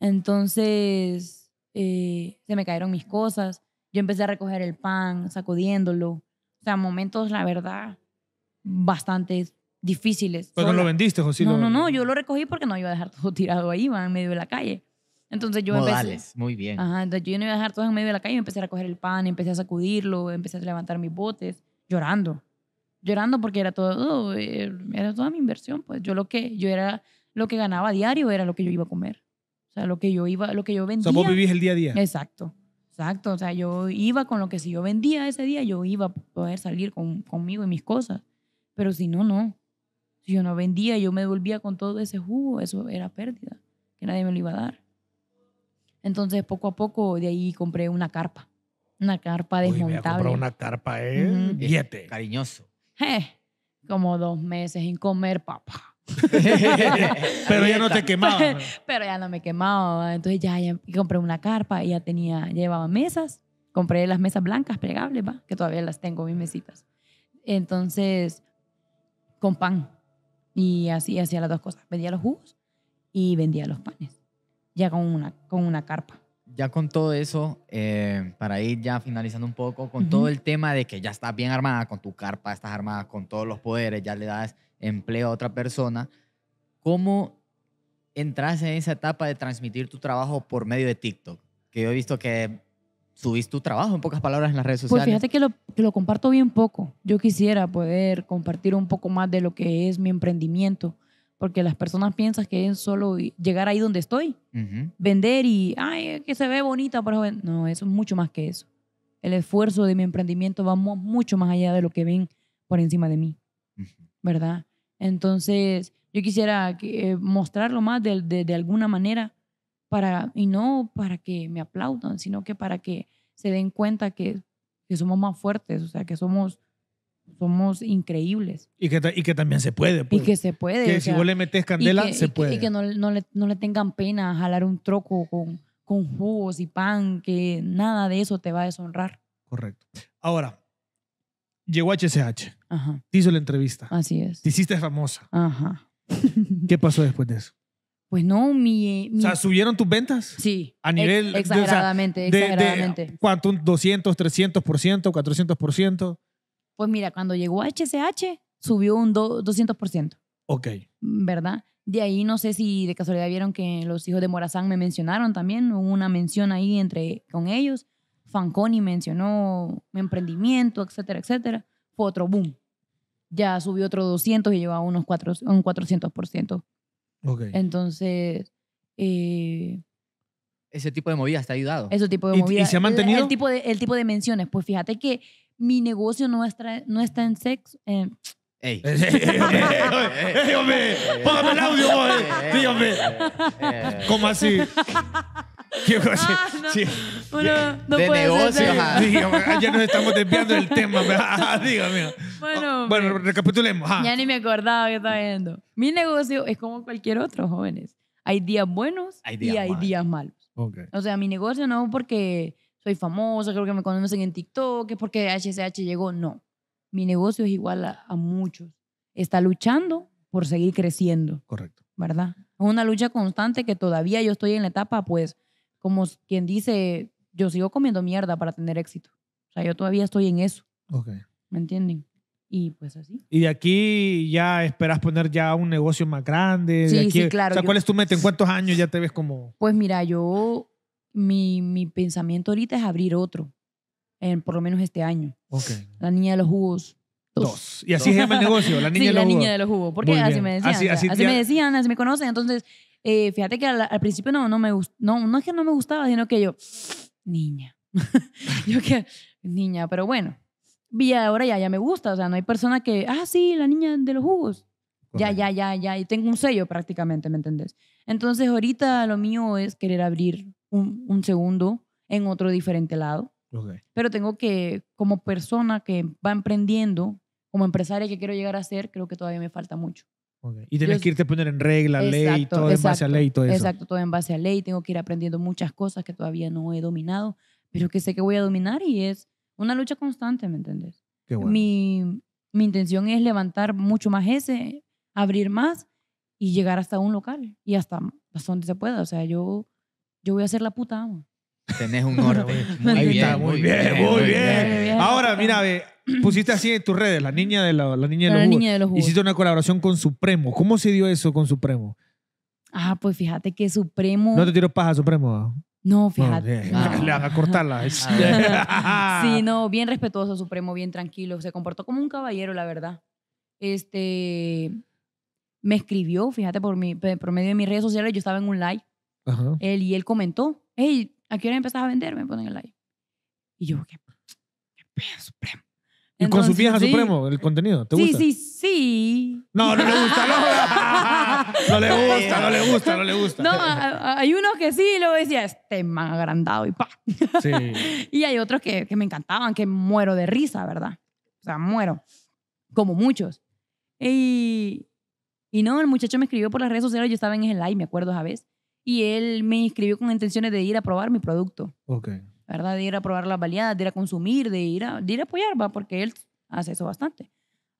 Entonces, eh, se me cayeron mis cosas. Yo empecé a recoger el pan, sacudiéndolo. O sea, momentos, la verdad, bastante difíciles. Pero no lo vendiste, Josilo? No, no, no, yo lo recogí porque no iba a dejar todo tirado ahí, va, en medio de la calle. Entonces yo Modales, vale, muy bien. Ajá, entonces yo no iba a dejar todo en medio de la calle, empecé a recoger el pan, empecé a sacudirlo, empecé a levantar mis botes, llorando llorando porque era todo, oh, eh, era toda mi inversión, pues yo lo que yo era lo que ganaba a diario era lo que yo iba a comer. O sea, lo que yo iba, lo que yo vendía. O sea, vos vivís el día a día. Exacto. Exacto, o sea, yo iba con lo que si yo vendía ese día, yo iba a poder salir con, conmigo y mis cosas. Pero si no, no. Si yo no vendía, yo me devolvía con todo ese jugo, eso era pérdida, que nadie me lo iba a dar. Entonces, poco a poco, de ahí compré una carpa. Una carpa desmontable. Uy, me una carpa, eh. Uh Cariñoso como dos meses sin comer papá. pero ya no te quemaba. Pero, ya no me quemaba. Entonces ya, compré una carpa y ya tenía, llevaba mesas. Compré las mesas blancas plegables, que todavía las tengo, mis mesitas. Entonces, con pan. Y así hacía las dos cosas. Vendía los jugos y vendía los panes. Ya con una, con una carpa ya con todo eso, eh, para ir ya finalizando un poco, con todo el tema de que ya estás bien armada, con tu carpa estás armada, con todos los poderes, ya le das empleo a otra persona, ¿cómo entras en esa etapa de transmitir tu trabajo por medio de TikTok? Que yo he visto que subís tu trabajo, en pocas palabras, en las redes pues sociales. Pues fíjate que lo, que lo comparto bien poco. Yo quisiera poder compartir un poco más de lo que es mi emprendimiento, porque las personas piensan que es solo llegar ahí donde estoy, vender y, ay, que se ve bonita, pero No, eso es mucho más que eso. El esfuerzo de mi emprendimiento va mucho más allá de lo que ven por encima de mí, ¿verdad? Entonces, yo quisiera eh, mostrarlo más de, de, alguna manera para, y no para que me aplaudan, sino que para que se den cuenta que, que somos más fuertes, o sea, que somos somos increíbles. Y que, también se puede. Pues. Y que se puede. Que si vos le metes candela, se puede. y que no, le, tengan pena jalar un troco con, con jugos y pan, que nada de eso te va a deshonrar. Correcto. Ahora, llegó HCH. Te hizo la entrevista. Así es. Te hiciste famosa. Ajá. ¿Qué pasó después de eso? Pues no, mi, O sea, ¿subieron tus ventas? Sí. A nivel... exageradamente, exageradamente. ¿Cuánto? 200, 300%, 400%? Pues mira, cuando llegó HCH, subió un 200%. Ok. ¿Verdad? De ahí no sé si de casualidad vieron que los hijos de Morazán me mencionaron también, hubo una mención ahí entre con ellos. Fanconi mencionó emprendimiento, etcétera, etcétera. Fue otro boom. Ya subió otro 200 y lleva unos un 400%. Ok. Entonces, eh, ese tipo de movidas te ha ayudado. Ese tipo de movidas. ¿Y, se ha mantenido? tipo de, el tipo de menciones. Pues fíjate que mi negocio no está, no está en sexo. Eh, Ey. Dígame, póngame el audio, Dígame. Eh. ¿Cómo así? ¿Qué cosa? Ah, sí. Bueno, no de puede ah, ya nos estamos desviando del tema. Dígame. Ah, bueno, bueno recapitulemos. Ya ni me acordaba que estaba viendo. Mi negocio es como cualquier otro, jóvenes. Hay días buenos y hay días malos. Okay. O sea, mi negocio no porque soy famosa, creo que me conocen en TikTok, es porque HCH llegó. No, mi negocio es igual a, muchos. Está luchando por seguir creciendo. Correcto. ¿Verdad? Es una lucha constante que todavía yo estoy en la etapa, pues, como quien dice, yo sigo comiendo mierda para tener éxito. O sea, yo todavía estoy en eso. Ok. ¿Me entienden? Y pues así. Y de aquí ya esperas poner ya un negocio más grande. Sí, sí, claro. O sea, ¿cuál es tu meta? ¿En cuántos años ya te ves como...? Pues mira, yo mi, pensamiento ahorita es abrir otro, en, por lo menos este año. Okay. La niña de los jugos. Dos. Y así es se el negocio, la niña de los la niña de los jugos. Porque así me decían. Así, me decían, así me conocen. Entonces, eh, fíjate que al, principio no, no me gustó. No, no es que no me gustaba, sino que yo, niña. yo que, niña, pero bueno. Y ahora ya, ya me gusta. O sea, no hay persona que, ah, sí, la niña de los jugos. Ya, ya, ya, ya. Y tengo un sello prácticamente, ¿me entendés? Entonces, ahorita lo mío es querer abrir un, segundo en otro diferente lado. Pero tengo que, como persona que va emprendiendo, como empresaria que quiero llegar a ser, creo que todavía me falta mucho. Y tienes que irte a poner en regla, ley, todo en base a ley, todo eso. Exacto, todo en base a ley. Tengo que ir aprendiendo muchas cosas que todavía no he dominado, pero que sé que voy a dominar y es una lucha constante, ¿me entiendes? Qué bueno. mi, intención es levantar mucho más ese, abrir más y llegar hasta un local y hasta donde se pueda. O sea, yo yo voy a hacer la puta Tenés un güey. muy, bien, muy bien, muy bien. Ahora, mira, pusiste así en tus redes, la niña de, la, niña, de los Hiciste una colaboración con Supremo. ¿Cómo se dio eso con Supremo? Ah, pues fíjate que Supremo... No te tiro paja, Supremo. No, fíjate. Ah, le van a cortarla. sí, no, bien respetuoso Supremo, bien tranquilo. Se comportó como un caballero, la verdad. Este, me escribió, fíjate, por, mi, por medio de mis redes sociales, yo estaba en un like. Él, y él comentó, hey, ¿a qué hora empezás a vender? Me ponen el like Y yo, ¿qué, qué Supremo? ¿Y con su a Supremo el contenido? ¿Te gusta? Sí, sí, sí. No, no le gusta, no. No le gusta, no le gusta, no le gusta. No, hay unos que sí, luego decía, este man agrandado y pa. Sí. Y hay otros que, que me encantaban, que muero de risa, ¿verdad? O sea, muero. Como muchos. Y, y no, el muchacho me escribió por las redes sociales, yo estaba en el live, me acuerdo esa vez y él me inscribió con intenciones de ir a probar mi producto. Ok. ¿Verdad? De ir a probar las baleadas, de ir a consumir, de ir a, de ir a apoyar, va, porque él hace eso bastante.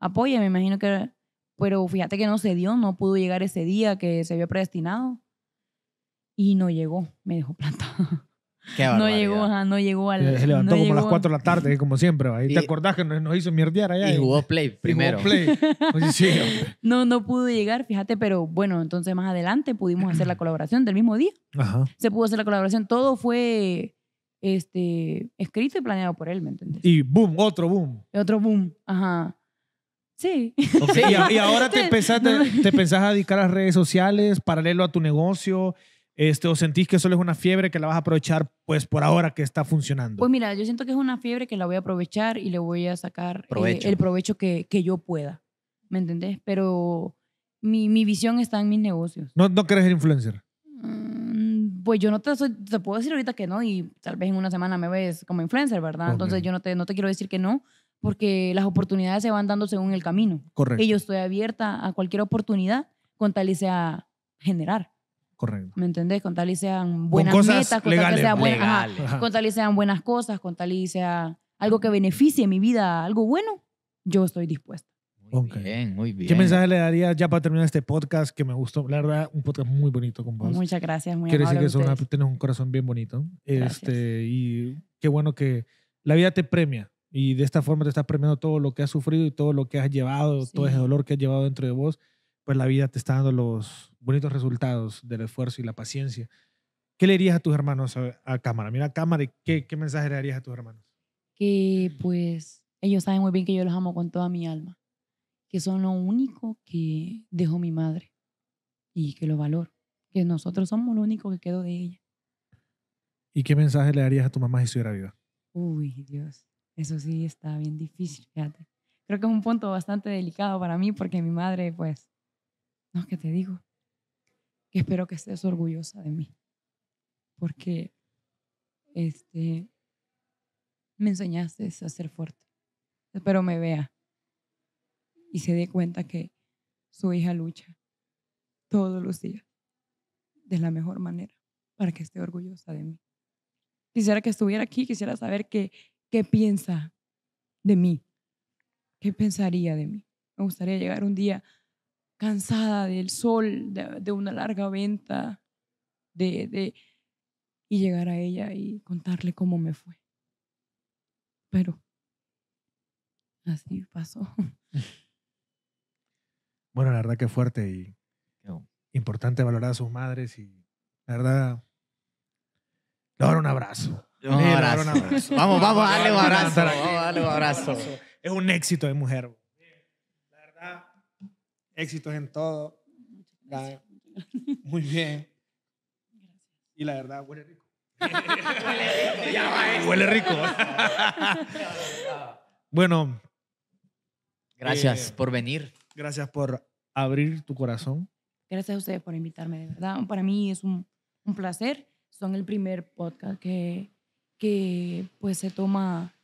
Apoya, me imagino que... Pero fíjate que no se dio, no pudo llegar ese día que se había predestinado y no llegó, me dejó planta no llegó, no llegó al. Se, levantó como a las 4 de la tarde, como siempre. te acordás que nos, hizo mierdear allá. Y jugó Play primero. no, no pudo llegar, fíjate, pero bueno, entonces más adelante pudimos hacer la colaboración del mismo día. Se pudo hacer la colaboración. Todo fue este, escrito y planeado por él, ¿me entendés? Y boom, otro boom. Otro boom, ajá. Sí. y, ahora te, te pensás a dedicar a las redes sociales, paralelo a tu negocio. Este, ¿O sentís que solo es una fiebre que la vas a aprovechar pues por ahora que está funcionando? Pues mira, yo siento que es una fiebre que la voy a aprovechar y le voy a sacar eh, el provecho que, que yo pueda. ¿Me entendés? Pero mi, visión está en mis negocios. ¿No, no querés ser influencer? Mm, pues yo no te, puedo decir ahorita que no y tal vez en una semana me ves como influencer, ¿verdad? Entonces yo no te, no te quiero decir que no porque las oportunidades se van dando según el camino. Correcto. Y yo estoy abierta a cualquier oportunidad con tal y sea generar. ¿Me entendés? Con tal y sean buenas con metas, con tal y sean buenas, con sean buenas cosas, con tal y sea algo que beneficie mi vida, algo bueno, yo estoy dispuesta. Muy bien, muy bien. ¿Qué mensaje le darías ya para terminar este podcast que me gustó? La verdad, un podcast muy bonito con vos. Muchas gracias, muy decir que son, tienes un corazón bien bonito. Este, y qué bueno que la vida te premia y de esta forma te estás premiando todo lo que has sufrido y todo lo que has llevado, todo ese dolor que has llevado dentro de vos pues la vida te está dando los bonitos resultados del esfuerzo y la paciencia. ¿Qué le dirías a tus hermanos a, cámara? Mira, cámara, ¿qué, ¿qué mensaje le darías a tus hermanos? Que pues ellos saben muy bien que yo los amo con toda mi alma, que son lo único que dejó mi madre y que lo valoro, que nosotros somos lo único que quedó de ella. ¿Y qué mensaje le darías a tu mamá si estuviera viva? Uy, Dios, eso sí está bien difícil, fíjate. Creo que es un punto bastante delicado para mí porque mi madre, pues, no, que te digo? Que espero que estés orgullosa de mí. Porque este, me enseñaste a ser fuerte. Espero me vea y se dé cuenta que su hija lucha todos los días de la mejor manera para que esté orgullosa de mí. Quisiera que estuviera aquí, quisiera saber qué, qué piensa de mí, qué pensaría de mí. Me gustaría llegar un día cansada del sol, de, una larga venta, de, de, y llegar a ella y contarle cómo me fue. Pero así pasó. Bueno, la verdad que fuerte y importante valorar a sus madres y la verdad, le dar un abrazo. abrazo. Vamos, vamos, dale un abrazo. dale un abrazo. Es un éxito de mujer éxitos en todo. muy bien. Gracias. Y la verdad, huele rico. huele rico. bueno. Gracias eh, por venir. Gracias por abrir tu corazón. Gracias a ustedes por invitarme, de verdad. Para mí es un, placer. Son el primer podcast que, que pues se toma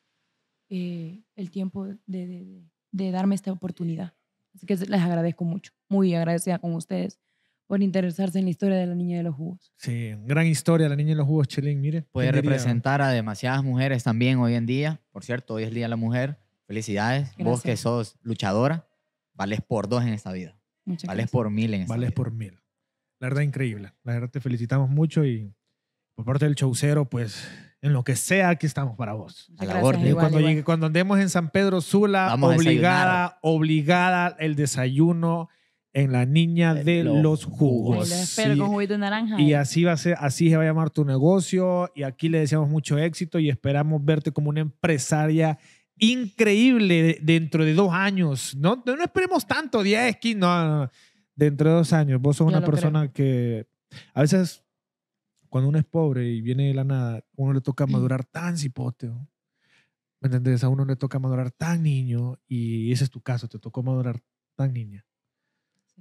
eh, el tiempo de darme esta oportunidad. Así que les agradezco mucho, muy agradecida con ustedes por interesarse en la historia de la niña de los jugos. Sí, gran historia la niña de los jugos, Chelín, mire. Puede representar a demasiadas mujeres también hoy en día. Por cierto, hoy es Día de la Mujer. Felicidades. Vos que sos luchadora, vales por dos en esta vida. Muchas vales por mil en esta Vales por mil. La verdad, increíble. La verdad, te felicitamos mucho y por parte del chaucero, pues en lo que sea, aquí estamos para vos. cuando, cuando andemos en San Pedro Sula, obligada, obligada el desayuno en la niña de los, jugos. Sí. con juguito de naranja. Y eh. así va a ser, así se va a llamar tu negocio. Y aquí le deseamos mucho éxito y esperamos verte como una empresaria increíble dentro de dos años. No, no esperemos tanto, 10, 15, no, Dentro de dos años. Vos sos una persona que a veces cuando uno es pobre y viene de la nada, uno le toca madurar tan cipoteo, ¿Me entiendes? A uno le toca madurar tan niño y ese es tu caso, te tocó madurar tan niña.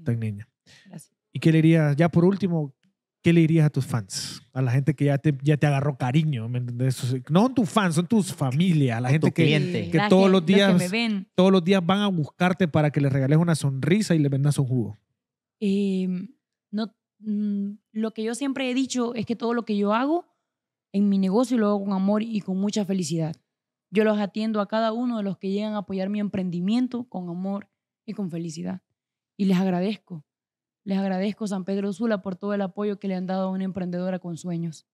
Tan niña. Gracias. ¿Y qué le dirías, ya por último, qué le dirías a tus fans? A la gente que ya te, ya te agarró cariño, ¿me entiendes? No son tus fans, son tus familias, la gente que, que todos, los días, todos los días van a buscarte para que les regales una sonrisa y les vendas un jugo. Em, no, Mm, lo que yo siempre he dicho es que todo lo que yo hago en mi negocio lo hago con amor y con mucha felicidad. Yo los atiendo a cada uno de los que llegan a apoyar mi emprendimiento con amor y con felicidad. Y les agradezco. Les agradezco San Pedro Sula por todo el apoyo que le han dado a una emprendedora con sueños.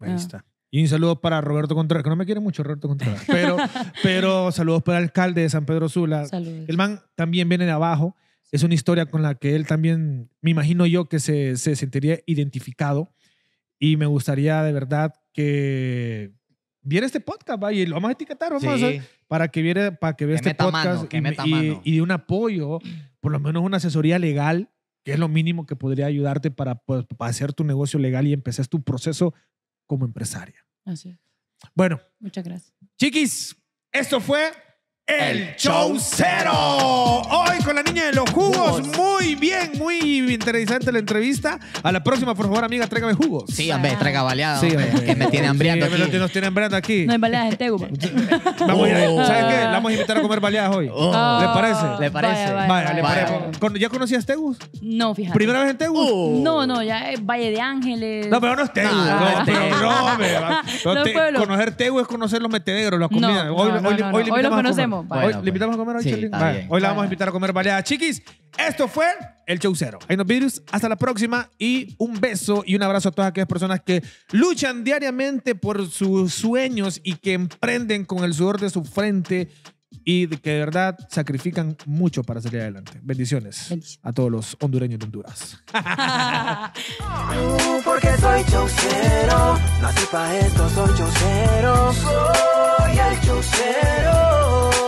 Ahí ah. está. Y un saludo para Roberto Contreras, que no me quiere mucho Roberto Contreras, pero, pero saludos para el alcalde de San Pedro Sula. Saludos. El man también viene de abajo es una historia con la que él también, me imagino yo, que se, sentiría identificado. Y me gustaría de verdad que viera este podcast, ¿va? y lo vamos a etiquetar, vamos para que viera, para que vea este podcast y, de un apoyo, por lo menos una asesoría legal, que es lo mínimo que podría ayudarte para, pues, para hacer tu negocio legal y empezar tu proceso como empresaria. Así Bueno. Muchas gracias. Chiquis, esto fue el Show Cero. Hoy con la niña de los jugos. Muy bien, muy interesante la entrevista. A la próxima, por favor, amiga, tráigame jugos. Sí, hombre, ah. traiga baleadas Sí, hombre, me tiene hambriando. nos tiene hambreando aquí. No hay baleadas en Tegu. Pues. Oh. ¿Sabes qué? La vamos a invitar a comer baleadas hoy. Oh. ¿Le parece? ¿Le parece? Vaya, ¿le parece? ¿Ya conocías Tegus? No, fíjate. ¿Primera vez en Tegu? Oh. No, no, ya es eh, Valle de Ángeles. No, pero no es Tegu no, conocer Tegu es conocer los metederos, las comidas. hoy, hoy lo conocemos. Hoy, pues. a comer la vamos a invitar a comer baleada. Chiquis, esto fue El chousero. no virus. Hasta la próxima y un beso y un abrazo a todas aquellas personas que luchan diariamente por sus sueños y que emprenden con el sudor de su frente y que de verdad sacrifican mucho para salir adelante. Bendiciones a todos los hondureños de Honduras. porque soy chaucero. Nací esto, soy Soy el chaucero.